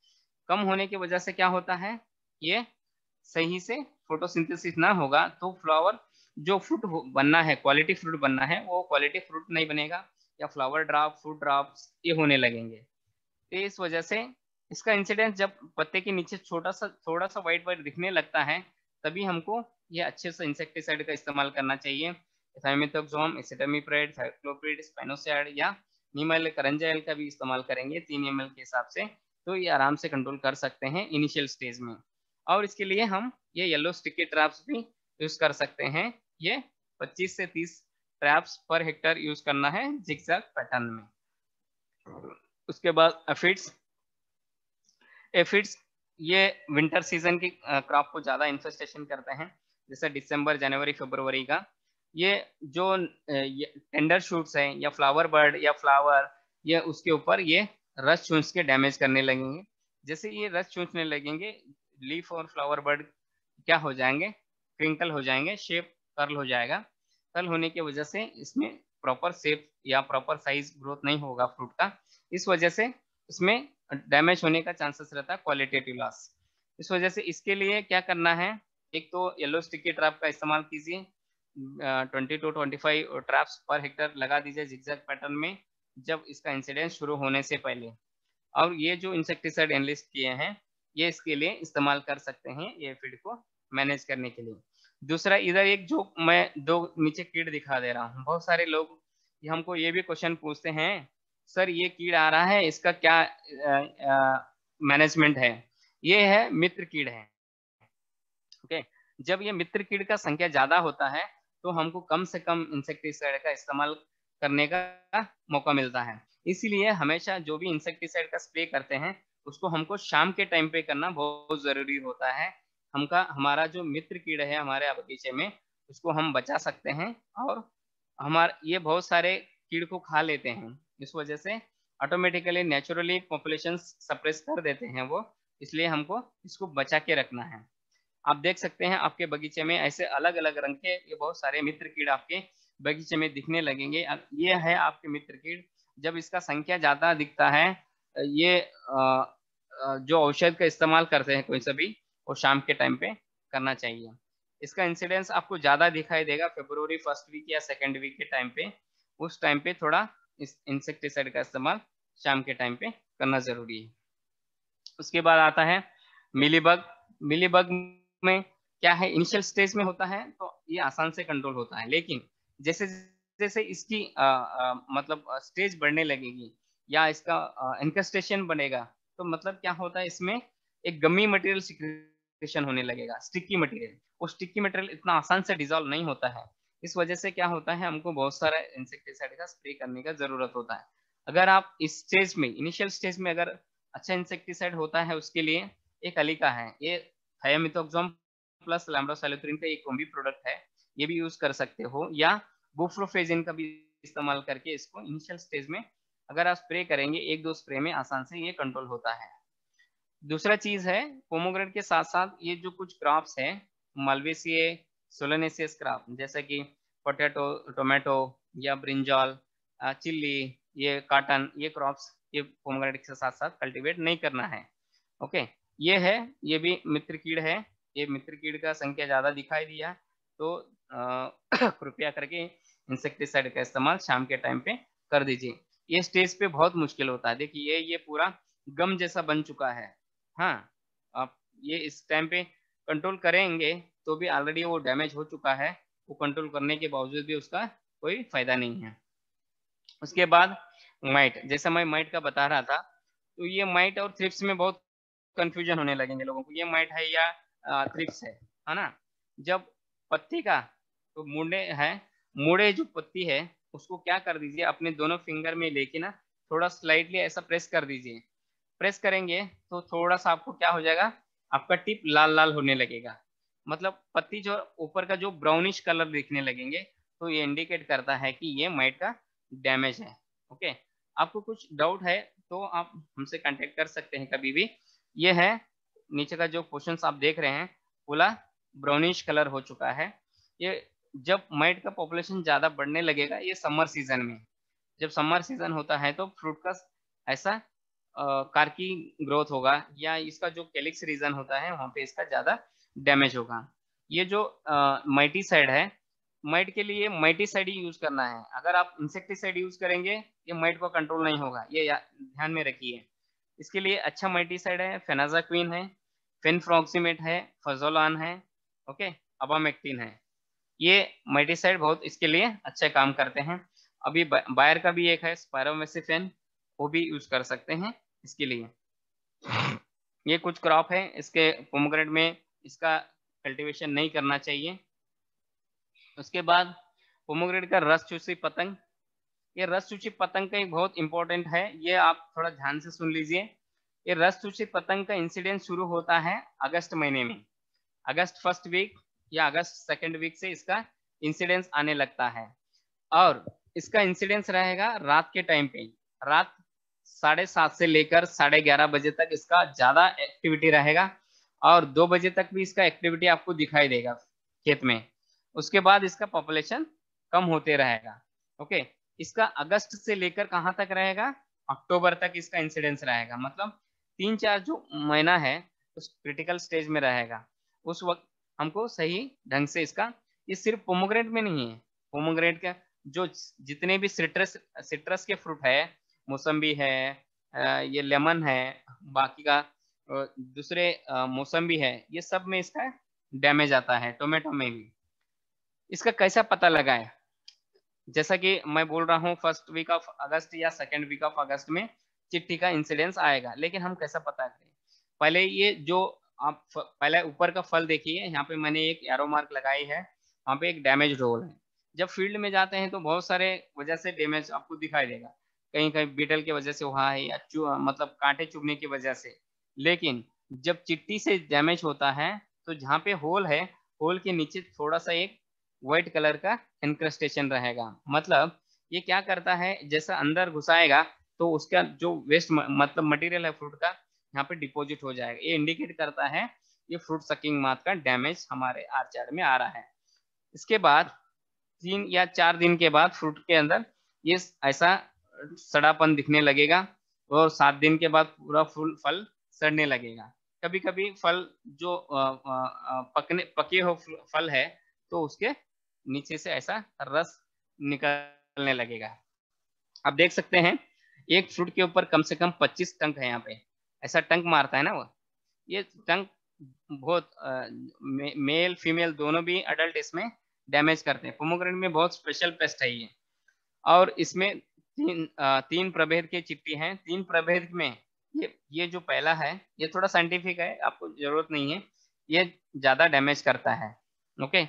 कम होने की वजह से क्या होता है ये सही से फोटोसिंथेसिस ना होगा तो फ्लावर जो फ्रूट बनना है क्वालिटी फ्रूट बनना है वो क्वालिटी फ्रूट नहीं बनेगा या फ्लावर ड्राफ्ट फ्रूट ड्राफ्ट ये होने लगेंगे तो इस वजह से इसका इंसिडेंस जब पत्ते के नीचे छोटा सा थोड़ा सा व्हाइट व्हाइट दिखने लगता है तभी हमको ये अच्छे से इंसेक्टिसाइड का इस्तेमाल करना चाहिए या नीमल करंजाइल का भी इस्तेमाल करेंगे तीन एम के हिसाब से तो ये आराम से कंट्रोल कर सकते हैं इनिशियल स्टेज में और इसके लिए हम ये येलो स्टिकी ट्रैप्स भी यूज कर सकते हैं ये 25 से 30 ट्रैप्स पर हेक्टर यूज करना है जिक्जैग पैटर्न में उसके बाद एफिड्स एफिड्स ये विंटर सीजन की क्रॉप को ज़्यादा इंफेस्टेशन करते हैं जैसे दिसंबर जनवरी फरवरी का ये जो टेंडर शूट्स हैं या फ्लावर बर्ड या फ्लावर ये उसके ऊपर ये रस चूंस के डैमेज करने लगेंगे जैसे ये रस चूंसने लगेंगे लीफ और फ्लावर बर्ड क्या हो जाएंगे क्रिंकल हो जाएंगे शेप कर्ल हो जाएगा कर्ल होने की वजह से इसमें प्रॉपर सेप या प्रॉपर साइज ग्रोथ नहीं होगा फ्रूट का इस वजह से उसमें डैमेज होने का चांसेस रहता है क्वालिटेटिव लॉस इस वजह से इसके लिए क्या करना है एक तो येलो स्टिकी ट्रैप का इस्तेमाल कीजिए ट्वेंटी टू ट्वेंटी फाइव पर हेक्टर लगा दीजिए जिक्जैक पैटर्न में जब इसका इंसिडेंस शुरू होने से पहले और ये जो इंसेक्टिसाइड एनलिस्ट किए हैं ये इसके लिए इस्तेमाल कर सकते हैं ये फीड को मैनेज करने के लिए दूसरा इधर एक जो मैं दो नीचे कीड़ दिखा दे रहा हूँ बहुत सारे लोग हमको ये भी क्वेश्चन पूछते हैं सर ये कीड़ आ रहा है इसका क्या मैनेजमेंट है ये है मित्र कीड़ है ओके जब ये मित्र कीड़ का संख्या ज्यादा होता है तो हमको कम से कम इंसेक्टिसाइड का इस्तेमाल करने का मौका मिलता है इसीलिए हमेशा जो भी इंसेक्टिसाइड का स्प्रे करते हैं उसको हमको शाम के टाइम पे करना बहुत जरूरी होता है हमका हमारा जो मित्र कीड़े है हमारे बगीचे में उसको हम बचा सकते हैं और हमारे ये बहुत सारे कीड़ को खा लेते हैं इस वजह से ऑटोमेटिकली नेचुरली पॉपुलेशन सप्रेस कर देते हैं वो इसलिए हमको इसको बचा के रखना है आप देख सकते हैं आपके बगीचे में ऐसे अलग अलग रंग के ये बहुत सारे मित्र कीड़ आपके बगीचे में दिखने लगेंगे ये है आपके मित्र कीड़ जब इसका संख्या ज्यादा दिखता है ये जो औषध का इस्तेमाल करते हैं कोई सभी और शाम के टाइम पे करना चाहिए इसका इंसिडेंस आपको ज़्यादा दिखाई देगा फेब्रवरी फर्स्ट वीक या सेकेंड वीक के टाइम पे उस टाइम पे थोड़ा इस इंसेक्टिसाइड का इस्तेमाल शाम के टाइम पे करना ज़रूरी है उसके बाद आता है मिलीबग मिलीबग में क्या है इनिशियल स्टेज में होता है तो ये आसान से कंट्रोल होता है लेकिन जैसे जैसे इसकी आ, आ, मतलब स्टेज बढ़ने लगेगी या इसका इंकस्टेशन बनेगा तो मतलब क्या होता है इसमें एक गमी मटेरियल सिक्रेशन होने लगेगा स्टिकी मटेरियल वो स्टिकी मटेरियल इतना आसान से डिजोल्व नहीं होता है इस वजह से क्या होता है हमको बहुत सारा इंसेक्टिसाइड का स्प्रे करने का जरूरत होता है अगर आप इस स्टेज में इनिशियल स्टेज में अगर अच्छा इंसेक्टिसाइड होता है उसके लिए एक अलीका है ये थायमिथोक्सोम प्लस लैम्ब्रोसाइलोथ्रिन का एक कॉम्बी प्रोडक्ट है ये भी यूज कर सकते हो या बुफ्रोफेजिन का भी इस्तेमाल करके इसको इनिशियल स्टेज में अगर आप स्प्रे करेंगे एक दो स्प्रे में आसान से ये कंट्रोल होता है दूसरा चीज है पोमोग्रेट के साथ साथ ये जो कुछ क्रॉप्स हैं मलबेसिए सोलनेसियस क्रॉप जैसे कि पोटैटो टोमेटो या ब्रिंजॉल चिल्ली ये काटन ये क्रॉप्स ये पोमोग्रेट के साथ साथ कल्टीवेट नहीं करना है ओके ये है ये भी मित्र कीड़ है ये मित्र कीड़ का संख्या ज़्यादा दिखाई दिया तो कृपया करके इंसेक्टिसाइड का इस्तेमाल शाम के टाइम पे कर दीजिए ये स्टेज पे बहुत मुश्किल होता है देखिए ये ये पूरा गम जैसा बन चुका है हाँ आप ये इस टाइम पे कंट्रोल करेंगे तो भी ऑलरेडी वो डैमेज हो चुका है वो कंट्रोल करने के बावजूद भी उसका कोई फायदा नहीं है उसके बाद माइट जैसा मैं माइट का बता रहा था तो ये माइट और थ्रिप्स में बहुत कंफ्यूजन होने लगेंगे लोगों को ये माइट है या थ्रिप्स है है ना जब पत्ती का तो मुड़े है मुड़े जो पत्ती है उसको क्या कर दीजिए अपने दोनों फिंगर में लेके ना थोड़ा स्लाइटली ऐसा प्रेस कर दीजिए प्रेस करेंगे तो थोड़ा सा आपको क्या हो जाएगा आपका टिप लाल लाल होने लगेगा मतलब पत्ती जो ऊपर का जो ब्राउनिश कलर दिखने लगेंगे तो ये इंडिकेट करता है कि ये माइट का डैमेज है ओके आपको कुछ डाउट है तो आप हमसे कांटेक्ट कर सकते हैं कभी भी ये है नीचे का जो क्वेश्चन आप देख रहे हैं पूरा ब्राउनिश कलर हो चुका है ये जब माइट का पॉपुलेशन ज़्यादा बढ़ने लगेगा ये समर सीजन में जब समर सीजन होता है तो फ्रूट का ऐसा कार की ग्रोथ होगा या इसका जो कैलिक्स रीजन होता है वहाँ पे इसका ज़्यादा डैमेज होगा ये जो माइटीसाइड है माइट के लिए माइटीसाइड ही यूज करना है अगर आप इंसेक्टिसाइड यूज करेंगे ये माइट को कंट्रोल नहीं होगा ये ध्यान में रखिए इसके लिए अच्छा माइटीसाइड है फेनाजाक्विन है फेनफ्रोक्सीमेट है फजोलान है ओके अबामेक्टिन है ये माइटीसाइड बहुत इसके लिए अच्छे काम करते हैं अभी बायर का भी एक है स्पायरोमेसिफेन वो भी यूज कर सकते हैं इसके लिए ये कुछ क्रॉप है इसके पोमग्रेड में इसका कल्टीवेशन नहीं करना चाहिए उसके बाद पोमोग्रेड का रस चूसी पतंग ये रस चूसी पतंग का बहुत इंपॉर्टेंट है ये आप थोड़ा ध्यान से सुन लीजिए ये रस चूसी पतंग का इंसिडेंट शुरू होता है अगस्त महीने में अगस्त फर्स्ट वीक या अगस्त सेकेंड वीक से इसका इंसिडेंस आने लगता है और इसका इंसिडेंस रहेगा रात के टाइम पे रात साढ़े सात से लेकर साढ़े ग्यारह बजे तक इसका ज्यादा एक्टिविटी रहेगा और दो बजे तक भी इसका एक्टिविटी आपको दिखाई देगा खेत में उसके बाद इसका पॉपुलेशन कम होते रहेगा ओके इसका अगस्त से लेकर कहाँ तक रहेगा अक्टूबर तक इसका इंसिडेंस रहेगा मतलब तीन चार जो महीना है उस क्रिटिकल स्टेज में रहेगा उस वक्त हमको सही ढंग से इसका ये सिर्फ पोमोग्रेट में नहीं है पोमोग्रेट का जो जितने भी सिट्रस सिट्रस के फ्रूट है मौसम्बी है ये लेमन है बाकी का दूसरे मौसम्बी है ये सब में इसका डैमेज आता है टोमेटो में भी इसका कैसा पता लगा है जैसा कि मैं बोल रहा हूँ फर्स्ट वीक ऑफ अगस्त या सेकेंड वीक ऑफ अगस्त में चिट्ठी का इंसिडेंस आएगा लेकिन हम कैसा पता करें पहले ये जो आप पहले ऊपर का फल देखिए यहाँ पे मैंने एक एरो मार्क लगाई है वहाँ पे एक डैमेज रोल है जब फील्ड में जाते हैं तो बहुत सारे वजह से डैमेज आपको दिखाई देगा कहीं कहीं बीटल की वजह से हुआ है या मतलब कांटे चुभने की वजह से लेकिन जब चिट्टी से डैमेज होता है तो जहाँ पे होल है होल के नीचे थोड़ा सा एक व्हाइट कलर का इंक्रस्टेशन रहेगा मतलब ये क्या करता है जैसा अंदर घुसाएगा तो उसका जो वेस्ट मतलब मटेरियल है फ्रूट का यहाँ पे डिपॉजिट हो जाएगा ये इंडिकेट करता है ये फ्रूट सकिंग मात का डैमेज हमारे आर्चार में आ रहा है इसके बाद तीन या चार दिन के बाद फ्रूट के अंदर ये ऐसा सड़ापन दिखने लगेगा और सात दिन के बाद पूरा फूल फल सड़ने लगेगा कभी कभी फल जो पकने पके हो फल है तो उसके नीचे से ऐसा रस निकलने लगेगा आप देख सकते हैं एक फ्रूट के ऊपर कम से कम 25 टंक है यहाँ पे ऐसा टंक मारता है ना वो ये टंक बहुत मे, मेल फीमेल दोनों भी अडल्ट इसमें डैमेज करते हैं पोमोग्रेन में बहुत स्पेशल पेस्ट है ये और इसमें तीन आ, तीन प्रभेद के चिट्ठी हैं तीन प्रभेद में ये ये जो पहला है ये थोड़ा साइंटिफिक है आपको जरूरत नहीं है ये ज्यादा डैमेज करता है ओके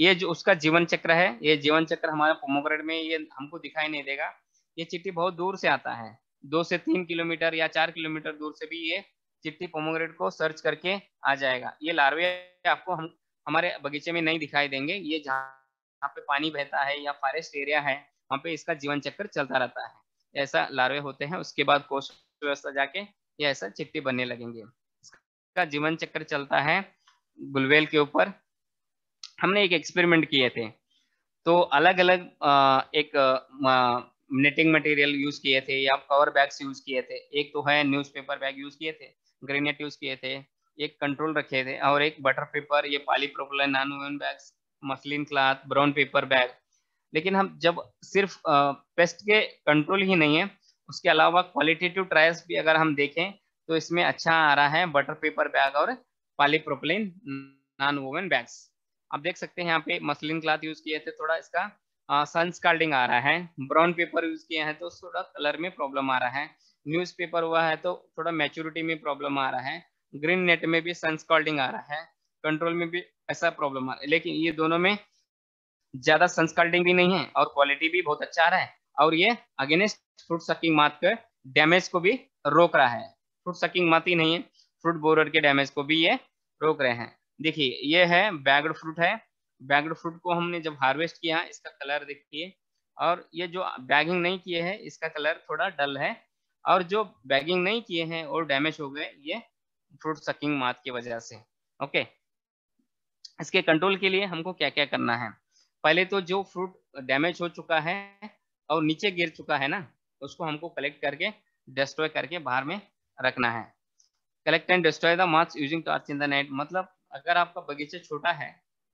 ये जो उसका जीवन चक्र है ये जीवन चक्र हमारे पोमोग्रेड में ये हमको दिखाई नहीं देगा ये चिट्ठी बहुत दूर से आता है दो से तीन किलोमीटर या चार किलोमीटर दूर से भी ये चिट्ठी पोमोग्रेड को सर्च करके आ जाएगा ये लार्वे आपको हम हमारे बगीचे में नहीं दिखाई देंगे ये जहाँ पे पानी बहता है या फॉरेस्ट एरिया है वहां पे इसका जीवन चक्र चलता रहता है ऐसा लार्वे होते हैं उसके बाद कोष व्यवस्था जाके ये ऐसा चिट्टी बनने लगेंगे इसका जीवन चक्र चलता है गुलवेल के ऊपर हमने एक एक्सपेरिमेंट किए थे तो अलग अलग एक नेटिंग मटेरियल यूज किए थे या कवर बैग्स यूज किए थे एक तो है न्यूज़पेपर बैग यूज किए थे ग्रेनेट यूज किए थे एक कंट्रोल रखे थे और एक बटर पेपर ये polypropylene non bags muslin cloth brown paper bag लेकिन हम जब सिर्फ पेस्ट के कंट्रोल ही नहीं है उसके अलावा क्वालिटेटिव ट्रायल्स भी अगर हम देखें तो इसमें अच्छा आ रहा है बटर पेपर बैग और पॉलीप्रोपलिन नॉन वोवन बैग्स आप देख सकते हैं यहाँ पे मसलिन क्लाथ यूज किए थे थोड़ा इसका सन स्कार्डिंग आ रहा है ब्राउन पेपर यूज किए हैं तो थोड़ा कलर में प्रॉब्लम आ रहा है न्यूज पेपर हुआ है तो थोड़ा मेच्योरिटी में प्रॉब्लम आ रहा है ग्रीन नेट में भी सन आ रहा है कंट्रोल में भी ऐसा प्रॉब्लम आ रहा है लेकिन ये दोनों में ज्यादा संस्कर्डिंग भी नहीं है और क्वालिटी भी बहुत अच्छा आ रहा है और ये अगेनेस्ट फ्रूट सकिंग मात के डैमेज को भी रोक रहा है फ्रूट सकिंग मात ही नहीं है फ्रूट बोरर के डैमेज को भी ये रोक रहे हैं देखिए ये है बैग्ड फ्रूट है बैग्ड फ्रूट को हमने जब हार्वेस्ट किया इसका कलर देखिए और ये जो बैगिंग नहीं किए हैं इसका कलर थोड़ा डल है और जो बैगिंग नहीं किए हैं और डैमेज हो गए ये फ्रूट सकिंग मात की वजह से ओके इसके कंट्रोल के लिए हमको क्या क्या करना है पहले तो जो फ्रूट डैमेज हो चुका है और नीचे गिर चुका है ना उसको हमको कलेक्ट करके डिस्ट्रॉय करके बाहर में रखना है collect and destroy the march using torch in the night मतलब अगर आपका बगीचा छोटा है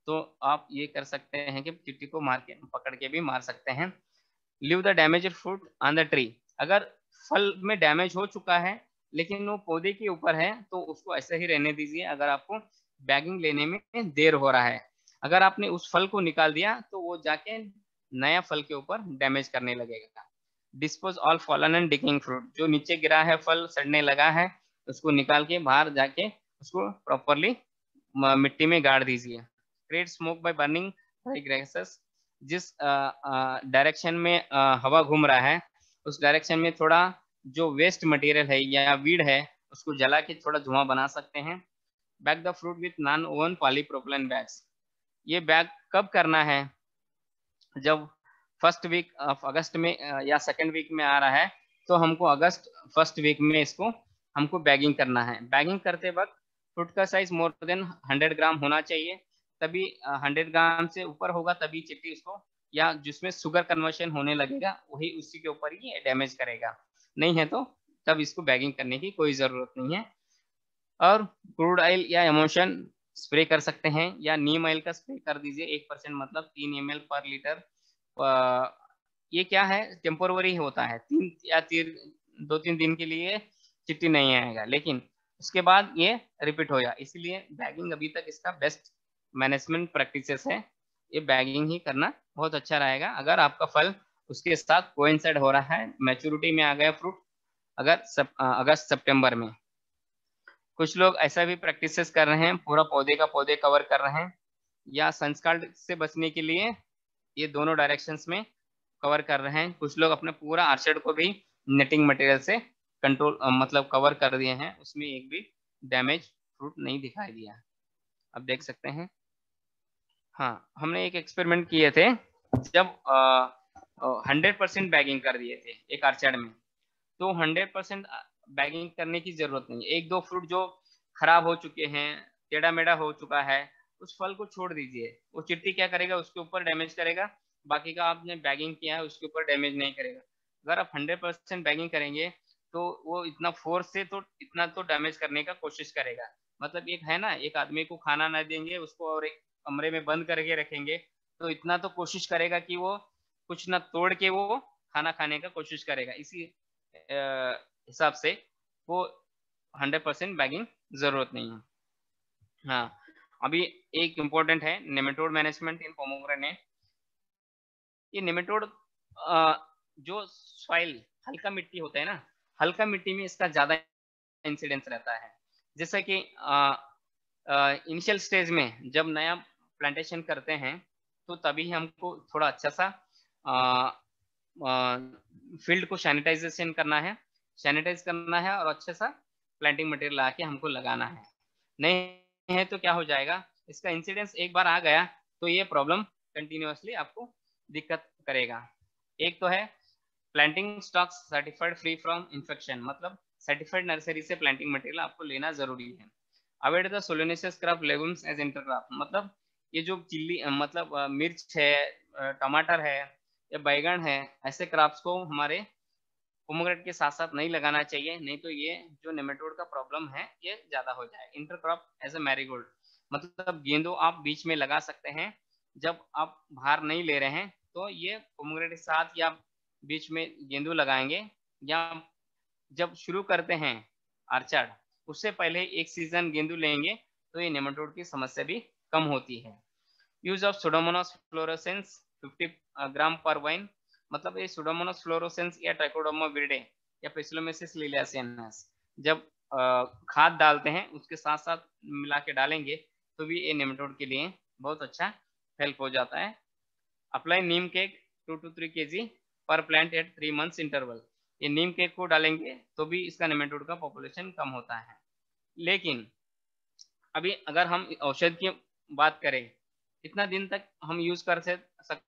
तो आप ये कर सकते हैं कि चिट्टी को मार के पकड़ के भी मार सकते हैं leave the damage fruit on the tree अगर फल में डैमेज हो चुका है लेकिन वो पौधे के ऊपर है तो उसको ऐसे ही रहने दीजिए अगर आपको बैगिंग लेने में देर हो रहा है अगर आपने उस फल को निकाल दिया तो वो जाके नया फल के ऊपर डैमेज करने लगेगा dispose all fallen and decaying fruit जो नीचे गिरा है फल सड़ने लगा है उसको निकाल के बाहर जाके उसको प्रॉपरली मिट्टी में गाड़ दीजिए क्रिएट स्मोक बाय बर्निंग जिस डायरेक्शन में हवा घूम रहा है उस डायरेक्शन में थोड़ा जो वेस्ट मटेरियल है या वीड है उसको जला के थोड़ा धुआं बना सकते हैं bag the fruit with non woven polypropylene bags ये बैग कब करना है जब फर्स्ट वीक ऑफ अगस्त में या सेकेंड वीक में आ रहा है तो हमको अगस्त फर्स्ट वीक में इसको हमको बैगिंग करना है बैगिंग करते वक्त फ्रूट का size more than hundred gram होना चाहिए तभी हंड्रेड ग्राम से ऊपर होगा तभी चिट्टी उसको या जिसमें शुगर कन्वर्शन होने लगेगा वही उसी के ऊपर ही डैमेज करेगा नहीं है तो तब इसको बैगिंग करने की कोई जरूरत नहीं है और क्रूड ऑयल या एमोशन स्प्रे कर सकते हैं या नीम ऑयल का स्प्रे कर दीजिए एक परसेंट मतलब तीन एम पर लीटर ये क्या है टेम्पोरवरी होता है तीन या तीन दो तीन दिन के लिए चिट्ठी नहीं आएगा लेकिन उसके बाद ये रिपीट हो जाए इसलिए बैगिंग अभी तक इसका बेस्ट मैनेजमेंट प्रैक्टिस है ये बैगिंग ही करना बहुत अच्छा रहेगा अगर आपका फल उसके साथ कोइंसाइड हो रहा है मैच्योरिटी में आ गया फ्रूट अगर सब, अगस्त सितंबर में कुछ लोग ऐसा भी प्रैक्टिस कर रहे हैं पूरा पौधे का पौधे कवर कर रहे हैं या संस्कार से बचने के लिए ये दोनों डायरेक्शन में कवर कर रहे हैं कुछ लोग अपने पूरा आर्चर्ड को भी नेटिंग मटेरियल से कंट्रोल मतलब कवर कर दिए हैं उसमें एक भी डैमेज फ्रूट नहीं दिखाई दिया अब देख सकते हैं हाँ हमने एक एक्सपेरिमेंट किए थे जब हंड्रेड परसेंट बैगिंग कर दिए थे एक आर्चर्ड में तो हंड्रेड परसेंट बैगिंग करने की जरूरत नहीं एक दो फ्रूट जो खराब हो चुके हैं टेढ़ा मेढ़ा हो चुका है उस फल को छोड़ दीजिए वो चिट्टी क्या करेगा उसके ऊपर डैमेज करेगा बाकी का आपने बैगिंग किया है उसके ऊपर डैमेज नहीं करेगा अगर आप हंड्रेड परसेंट बैगिंग करेंगे तो वो इतना फोर्स से तो इतना तो डैमेज करने का कोशिश करेगा मतलब एक है ना एक आदमी को खाना ना देंगे उसको और एक कमरे में बंद करके रखेंगे तो इतना तो कोशिश करेगा कि वो कुछ ना तोड़ के वो खाना खाने का कोशिश करेगा इसी हिसाब से वो हंड्रेड परसेंट बैगिंग जरूरत नहीं है हाँ अभी एक इम्पोर्टेंट है नेमेटोड मैनेजमेंट इन पोमोग्रेनेट ये नेमेटोड जो सॉइल हल्का मिट्टी होता है ना हल्का मिट्टी में इसका ज्यादा इंसिडेंस रहता है जैसा कि इनिशियल स्टेज में जब नया प्लांटेशन करते हैं तो तभी हमको थोड़ा अच्छा सा आ, आ, फील्ड को सैनिटाइजेशन करना है सैनिटाइज करना है और अच्छे सा प्लांटिंग मटेरियल आके हमको लगाना है नहीं है तो क्या हो जाएगा इसका इंसिडेंस एक बार आ गया तो ये प्रॉब्लम कंटिन्यूसली आपको दिक्कत करेगा एक तो है planting stocks certified free from infection मतलब सर्टिफाइड नर्सरी से प्लांटिंग मटेरियल आपको लेना जरूरी है avoid the solanaceous crop legumes as intercrop मतलब ये जो चिल्ली मतलब मिर्च है टमाटर है या बैगन है ऐसे क्रॉप्स को हमारे होमोग्रेड के साथ साथ नहीं लगाना चाहिए नहीं तो ये जो नेमेटोड का प्रॉब्लम है ये ज्यादा हो जाए इंटरक्रॉप एज ए मैरीगोल्ड मतलब गेंदो आप बीच में लगा सकते हैं जब आप भार नहीं ले रहे हैं तो ये होमोग्रेड के साथ या बीच में गेंदू लगाएंगे या जब शुरू करते हैं आर्चर्ड उससे पहले एक सीजन गेंदू लेंगे तो ये नेमाटोड की समस्या भी कम होती है use of pseudomonas fluorescens 50 gram per vine मतलब ये सुडोमोनस फ्लोरोसेंस या ट्राइकोडोमा विरडे या पेसिलोमेसिस लिलियासेनस जब खाद डालते हैं उसके साथ साथ मिला के डालेंगे तो भी ये नेमेटोड के लिए बहुत अच्छा हेल्प हो जाता है apply neem cake two to three K G per plant at three months interval ये नीम केक को डालेंगे तो भी इसका नेमेटोड का पॉपुलेशन कम होता है लेकिन अभी अगर हम औषध की बात करें इतना दिन तक हम यूज कर सकते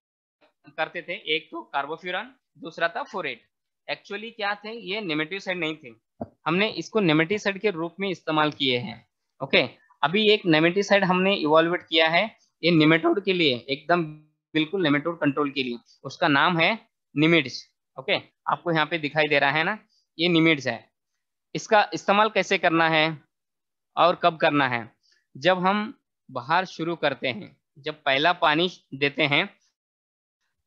करते थे एक तो कार्बोफ्यूरान दूसरा था फोरेट एक्चुअली क्या थे ये नेमेटिसाइड नहीं थे हमने इसको नेमेटिसाइड के रूप में इस्तेमाल किए हैं ओके अभी एक नेमेटिसाइड हमने इवॉल्वेट किया है ये निमेटोड के लिए एकदम बिल्कुल निमेटोड कंट्रोल के लिए उसका नाम है निमिड्स ओके आपको यहाँ पे दिखाई दे रहा है ना ये निमिड्स है इसका इस्तेमाल कैसे करना है और कब करना है जब हम बाहर शुरू करते हैं जब पहला पानी देते हैं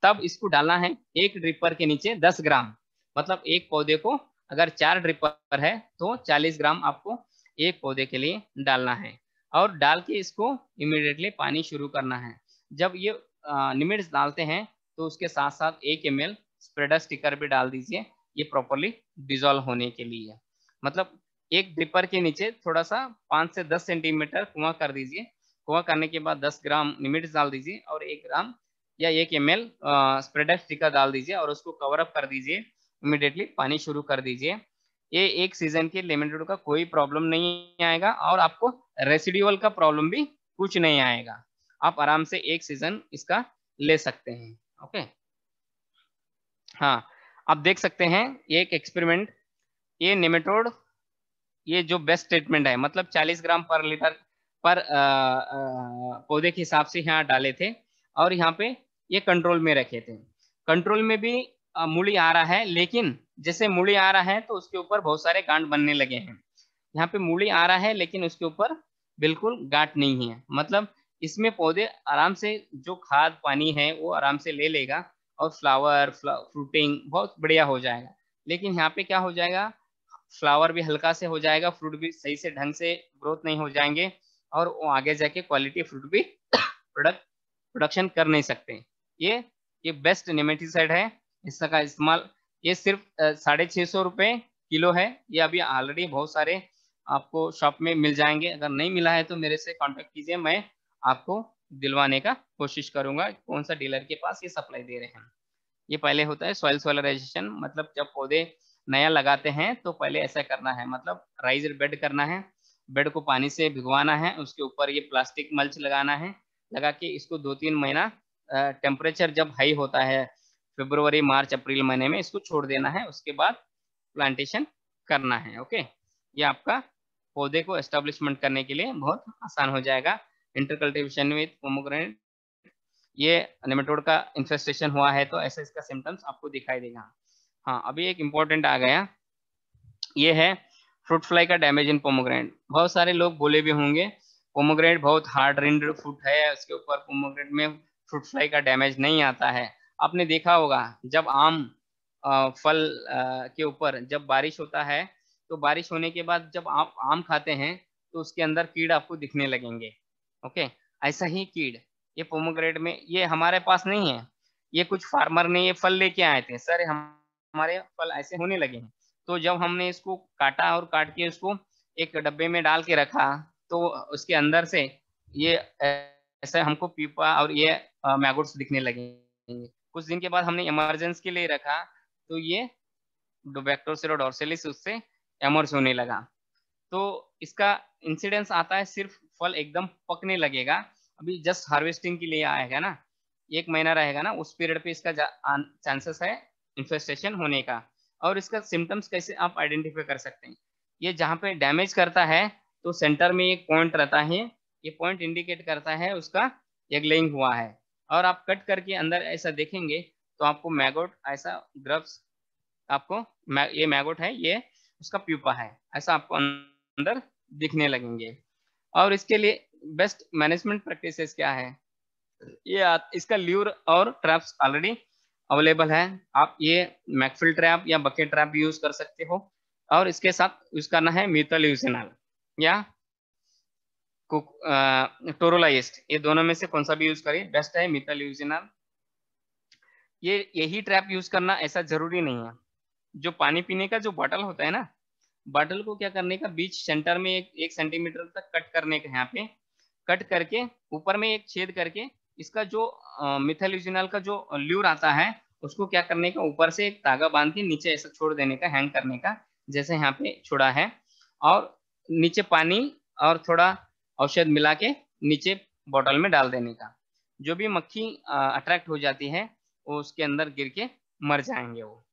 तब इसको डालना है एक ड्रिपर के नीचे दस ग्राम मतलब एक पौधे को अगर चार ड्रिपर है तो चालीस ग्राम आपको एक पौधे के लिए डालना है और डाल के इसको इमिडिएटली पानी शुरू करना है जब ये निमिट्स डालते हैं तो उसके साथ साथ एक एम एल स्प्रेडर स्टिकर भी डाल दीजिए ये प्रॉपरली डिजोल्व होने के लिए मतलब एक ड्रिपर के नीचे थोड़ा सा पाँच से दस सेंटीमीटर कुआं कर दीजिए कुआं करने के बाद दस ग्राम निमिट्स डाल दीजिए और एक ग्राम या एक एम एल स्प्रेडर स्टिकर डाल दीजिए और उसको कवर अप कर दीजिए इमिडिएटली पानी शुरू कर दीजिए ये एक सीजन के लेमन का कोई प्रॉब्लम नहीं आएगा और आपको रेसिड्यूअल का प्रॉब्लम भी कुछ नहीं आएगा आप आराम से एक सीजन इसका ले सकते हैं ओके हाँ आप देख सकते हैं एक एक्सपेरिमेंट ये निमेटोड ये जो बेस्ट ट्रीटमेंट है मतलब 40 ग्राम पर लीटर पर पौधे के हिसाब से यहाँ डाले थे और यहाँ पे ये कंट्रोल में रखे थे कंट्रोल में भी मूली आ रहा है लेकिन जैसे मूली आ रहा है तो उसके ऊपर बहुत सारे गांठ बनने लगे हैं यहाँ पे मूली आ रहा है लेकिन उसके ऊपर बिल्कुल गांठ नहीं है मतलब इसमें पौधे आराम से जो खाद पानी है वो आराम से ले लेगा और फ्लावर फ्रूटिंग बहुत बढ़िया हो जाएगा लेकिन यहाँ पे क्या हो जाएगा फ्लावर भी हल्का से हो जाएगा फ्रूट भी सही से ढंग से ग्रोथ नहीं हो जाएंगे और वो आगे जाके क्वालिटी फ्रूट भी प्रोडक्ट प्रोडक्शन कर नहीं सकते ये ये बेस्ट नेमेटिसाइड है इसका इस्तेमाल ये सिर्फ साढ़े छः सौ रुपये किलो है ये अभी ऑलरेडी बहुत सारे आपको शॉप में मिल जाएंगे अगर नहीं मिला है तो मेरे से कांटेक्ट कीजिए मैं आपको दिलवाने का कोशिश करूंगा कौन सा डीलर के पास ये सप्लाई दे रहे हैं ये पहले होता है सॉइल सोलराइजेशन मतलब जब पौधे नया लगाते हैं तो पहले ऐसा करना है मतलब राइजर बेड करना है बेड को पानी से भिगवाना है उसके ऊपर ये प्लास्टिक मल्च लगाना है लगा के इसको दो तीन महीना टेम्परेचर जब हाई होता है फेब्रुवरी मार्च अप्रैल महीने में इसको छोड़ देना है उसके बाद प्लांटेशन करना है ओके ये आपका पौधे को एस्टेब्लिशमेंट करने के लिए बहुत आसान हो जाएगा इंटरकल्टिवेशन विथ पोमोग्रेनेट ये नेमेटोड का इंफेस्टेशन हुआ है तो ऐसा इसका सिम्टम्स आपको दिखाई देगा हाँ अभी एक इम्पोर्टेंट आ गया ये है फ्रूट फ्लाई का डैमेज इन पोमोग्रेनेट बहुत सारे लोग बोले भी होंगे पोमोग्रेनेट बहुत हार्ड रिंड फ्रूट है उसके ऊपर पोमोग्रेनेट में फ्रूट फ्लाई का डैमेज नहीं आता है आपने देखा होगा जब आम फल के ऊपर जब बारिश होता है तो बारिश होने के बाद जब आप आम खाते हैं तो उसके अंदर कीड़ आपको दिखने लगेंगे ओके ऐसा ही कीड़ ये पोमोग्रेट में ये हमारे पास नहीं है ये कुछ फार्मर ने ये फल लेके आए थे सर हम हमारे फल ऐसे होने लगे हैं तो जब हमने इसको काटा और काट के इसको एक डब्बे में डाल के रखा तो उसके अंदर से ये ऐसे हमको पीपा और ये मैगोट्स दिखने लगेंगे कुछ दिन के बाद हमने इमरजेंस के लिए रखा तो ये डोबैक्टोसिरोडोर्सेलिस उससे एमर्ज होने लगा तो इसका इंसिडेंस आता है सिर्फ फल एकदम पकने लगेगा अभी जस्ट हार्वेस्टिंग के लिए आएगा ना एक महीना रहेगा ना उस पीरियड पे इसका चांसेस है इन्फेस्टेशन होने का और इसका सिम्टम्स कैसे आप आइडेंटिफाई कर सकते हैं ये जहाँ पे डैमेज करता है तो सेंटर में एक पॉइंट रहता है ये पॉइंट इंडिकेट करता है उसका एगलेइंग हुआ है और आप कट करके अंदर ऐसा देखेंगे तो आपको मैगोट ऐसा ग्रब्स आपको ये मैगोट है ये उसका प्यूपा है ऐसा आपको अंदर दिखने लगेंगे और इसके लिए बेस्ट मैनेजमेंट प्रैक्टिसेस क्या है ये इसका ल्यूर और ट्रैप्स ऑलरेडी अवेलेबल है आप ये मैकफिल ट्रैप या बकेट ट्रैप भी यूज कर सकते हो और इसके साथ यूज करना है मीतल यूजनल या टोरोलाइस्ट ये दोनों में से कौन सा भी यूज करें बेस्ट है मिथल यूजिनल ये यही ट्रैप यूज करना ऐसा जरूरी नहीं है जो पानी पीने का जो बॉटल होता है ना बॉटल को क्या करने का बीच सेंटर में एक, एक सेंटीमीटर तक कट करने का यहाँ पे कट करके ऊपर में एक छेद करके इसका जो मिथल मिथेलिजिनल का जो ल्यूर आता है उसको क्या करने का ऊपर से एक तागा बांध के नीचे ऐसा छोड़ देने का हैंग करने का जैसे यहाँ पे छोड़ा है और नीचे पानी और थोड़ा औषध मिला के नीचे बॉटल में डाल देने का जो भी मक्खी अट्रैक्ट हो जाती है वो उसके अंदर गिर के मर जाएंगे वो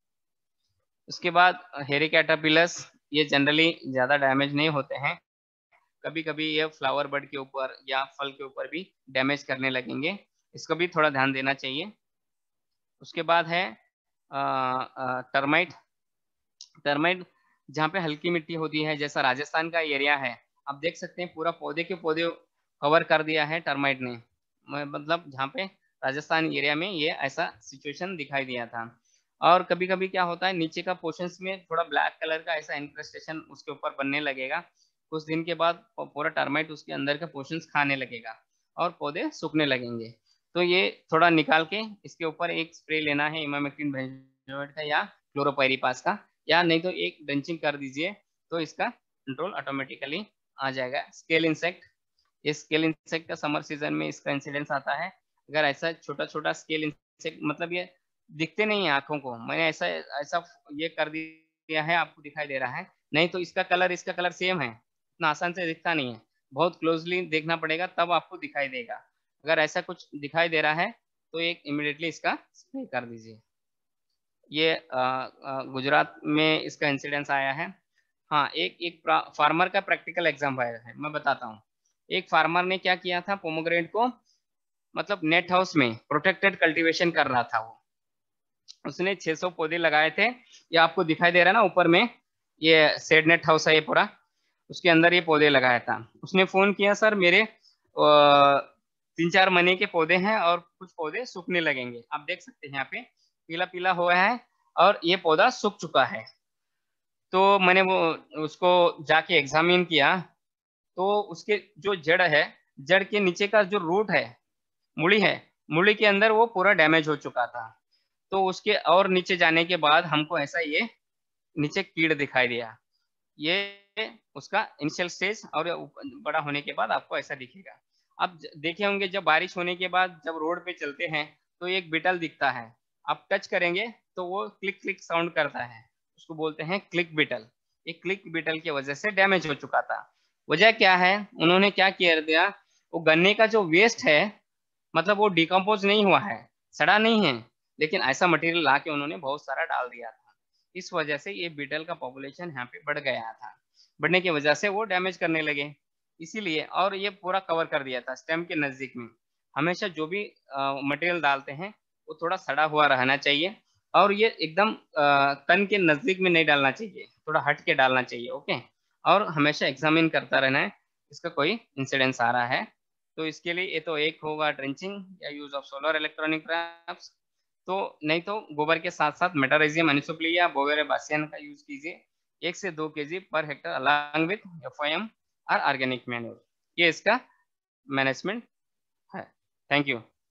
उसके बाद हेरी कैटापिलस ये जनरली ज़्यादा डैमेज नहीं होते हैं कभी कभी ये फ्लावर बर्ड के ऊपर या फल के ऊपर भी डैमेज करने लगेंगे इसको भी थोड़ा ध्यान देना चाहिए उसके बाद है टर्माइट टर्माइट जहाँ पे हल्की मिट्टी होती है जैसा राजस्थान का एरिया है आप देख सकते हैं पूरा पौधे के पौधे कवर कर दिया है टर्माइट ने मतलब जहाँ पे राजस्थान एरिया में ये ऐसा सिचुएशन दिखाई दिया था और कभी कभी क्या होता है नीचे का पोर्शन में थोड़ा ब्लैक कलर का ऐसा इंक्रेस्टेशन उसके ऊपर बनने लगेगा कुछ दिन के बाद पूरा टर्माइट उसके अंदर का पोर्शन खाने लगेगा और पौधे सूखने लगेंगे तो ये थोड़ा निकाल के इसके ऊपर एक स्प्रे लेना है इमामेक्टिन का या क्लोरोपायरीपास का या नहीं तो एक डंचिंग कर दीजिए तो इसका कंट्रोल ऑटोमेटिकली आ जाएगा स्केल इंसेक्ट ये स्केल इंसेक्ट का समर सीजन में इसका इंसिडेंस आता है अगर ऐसा छोटा छोटा स्केल इंसेक्ट मतलब ये दिखते नहीं है आंखों को मैंने ऐसा ऐसा ये कर दिया है आपको दिखाई दे रहा है नहीं तो इसका कलर इसका कलर सेम है इतना आसान से दिखता नहीं है बहुत क्लोजली देखना पड़ेगा तब आपको दिखाई देगा अगर ऐसा कुछ दिखाई दे रहा है तो एक इमिडिएटली इसका स्प्रे कर दीजिए ये गुजरात में इसका इंसिडेंस आया है हाँ एक एक फार्मर का प्रैक्टिकल आया है मैं बताता हूँ एक फार्मर ने क्या किया था पोमोग्रेट को मतलब नेट हाउस में प्रोटेक्टेड कल्टीवेशन कर रहा था वो उसने 600 पौधे लगाए थे ये आपको दिखाई दे रहा है ना ऊपर में ये सेड नेट हाउस है ये पूरा उसके अंदर ये पौधे लगाया था उसने फोन किया सर मेरे तीन चार महीने के पौधे हैं और कुछ पौधे सूखने लगेंगे आप देख सकते हैं यहाँ पे पीला पीला हुआ है और ये पौधा सूख चुका है तो मैंने वो उसको जाके एग्जामिन किया तो उसके जो जड़ है जड़ के नीचे का जो रूट है मुड़ी है मुड़ी के अंदर वो पूरा डैमेज हो चुका था तो उसके और नीचे जाने के बाद हमको ऐसा ये नीचे कीड़ दिखाई दिया ये उसका इनिशियल स्टेज और बड़ा होने के बाद आपको ऐसा दिखेगा आप देखे होंगे जब बारिश होने के बाद जब रोड पे चलते हैं तो एक बिटल दिखता है आप टच करेंगे तो वो क्लिक क्लिक साउंड करता है उसको बोलते हैं क्लिक बिटल ये क्लिक बिटल की वजह से डैमेज हो चुका था वजह क्या है उन्होंने क्या किया दिया वो गन्ने का जो वेस्ट है मतलब वो डिकम्पोज नहीं हुआ है सड़ा नहीं है लेकिन ऐसा मटेरियल ला के उन्होंने बहुत सारा डाल दिया था इस वजह से ये बिटल का पॉपुलेशन यहाँ पे बढ़ गया था बढ़ने की वजह से वो डैमेज करने लगे इसीलिए और ये पूरा कवर कर दिया था स्टेम के नजदीक में हमेशा जो भी मटेरियल डालते हैं वो थोड़ा सड़ा हुआ रहना चाहिए और ये एकदम तन के नजदीक में नहीं डालना चाहिए थोड़ा हट के डालना चाहिए ओके और हमेशा एग्जामिन करता रहना है इसका कोई इंसिडेंस आ रहा है तो इसके लिए ये तो एक होगा ट्रेंचिंग या यूज ऑफ सोलर इलेक्ट्रॉनिक तो नहीं तो गोबर के साथ साथ मेटारिजियम एनिसोप्लिया बोवेरे बासियन का यूज कीजिए एक से दो K G per hectare along with F और ऑर्गेनिक मैन्यूर ये इसका मैनेजमेंट है थैंक यू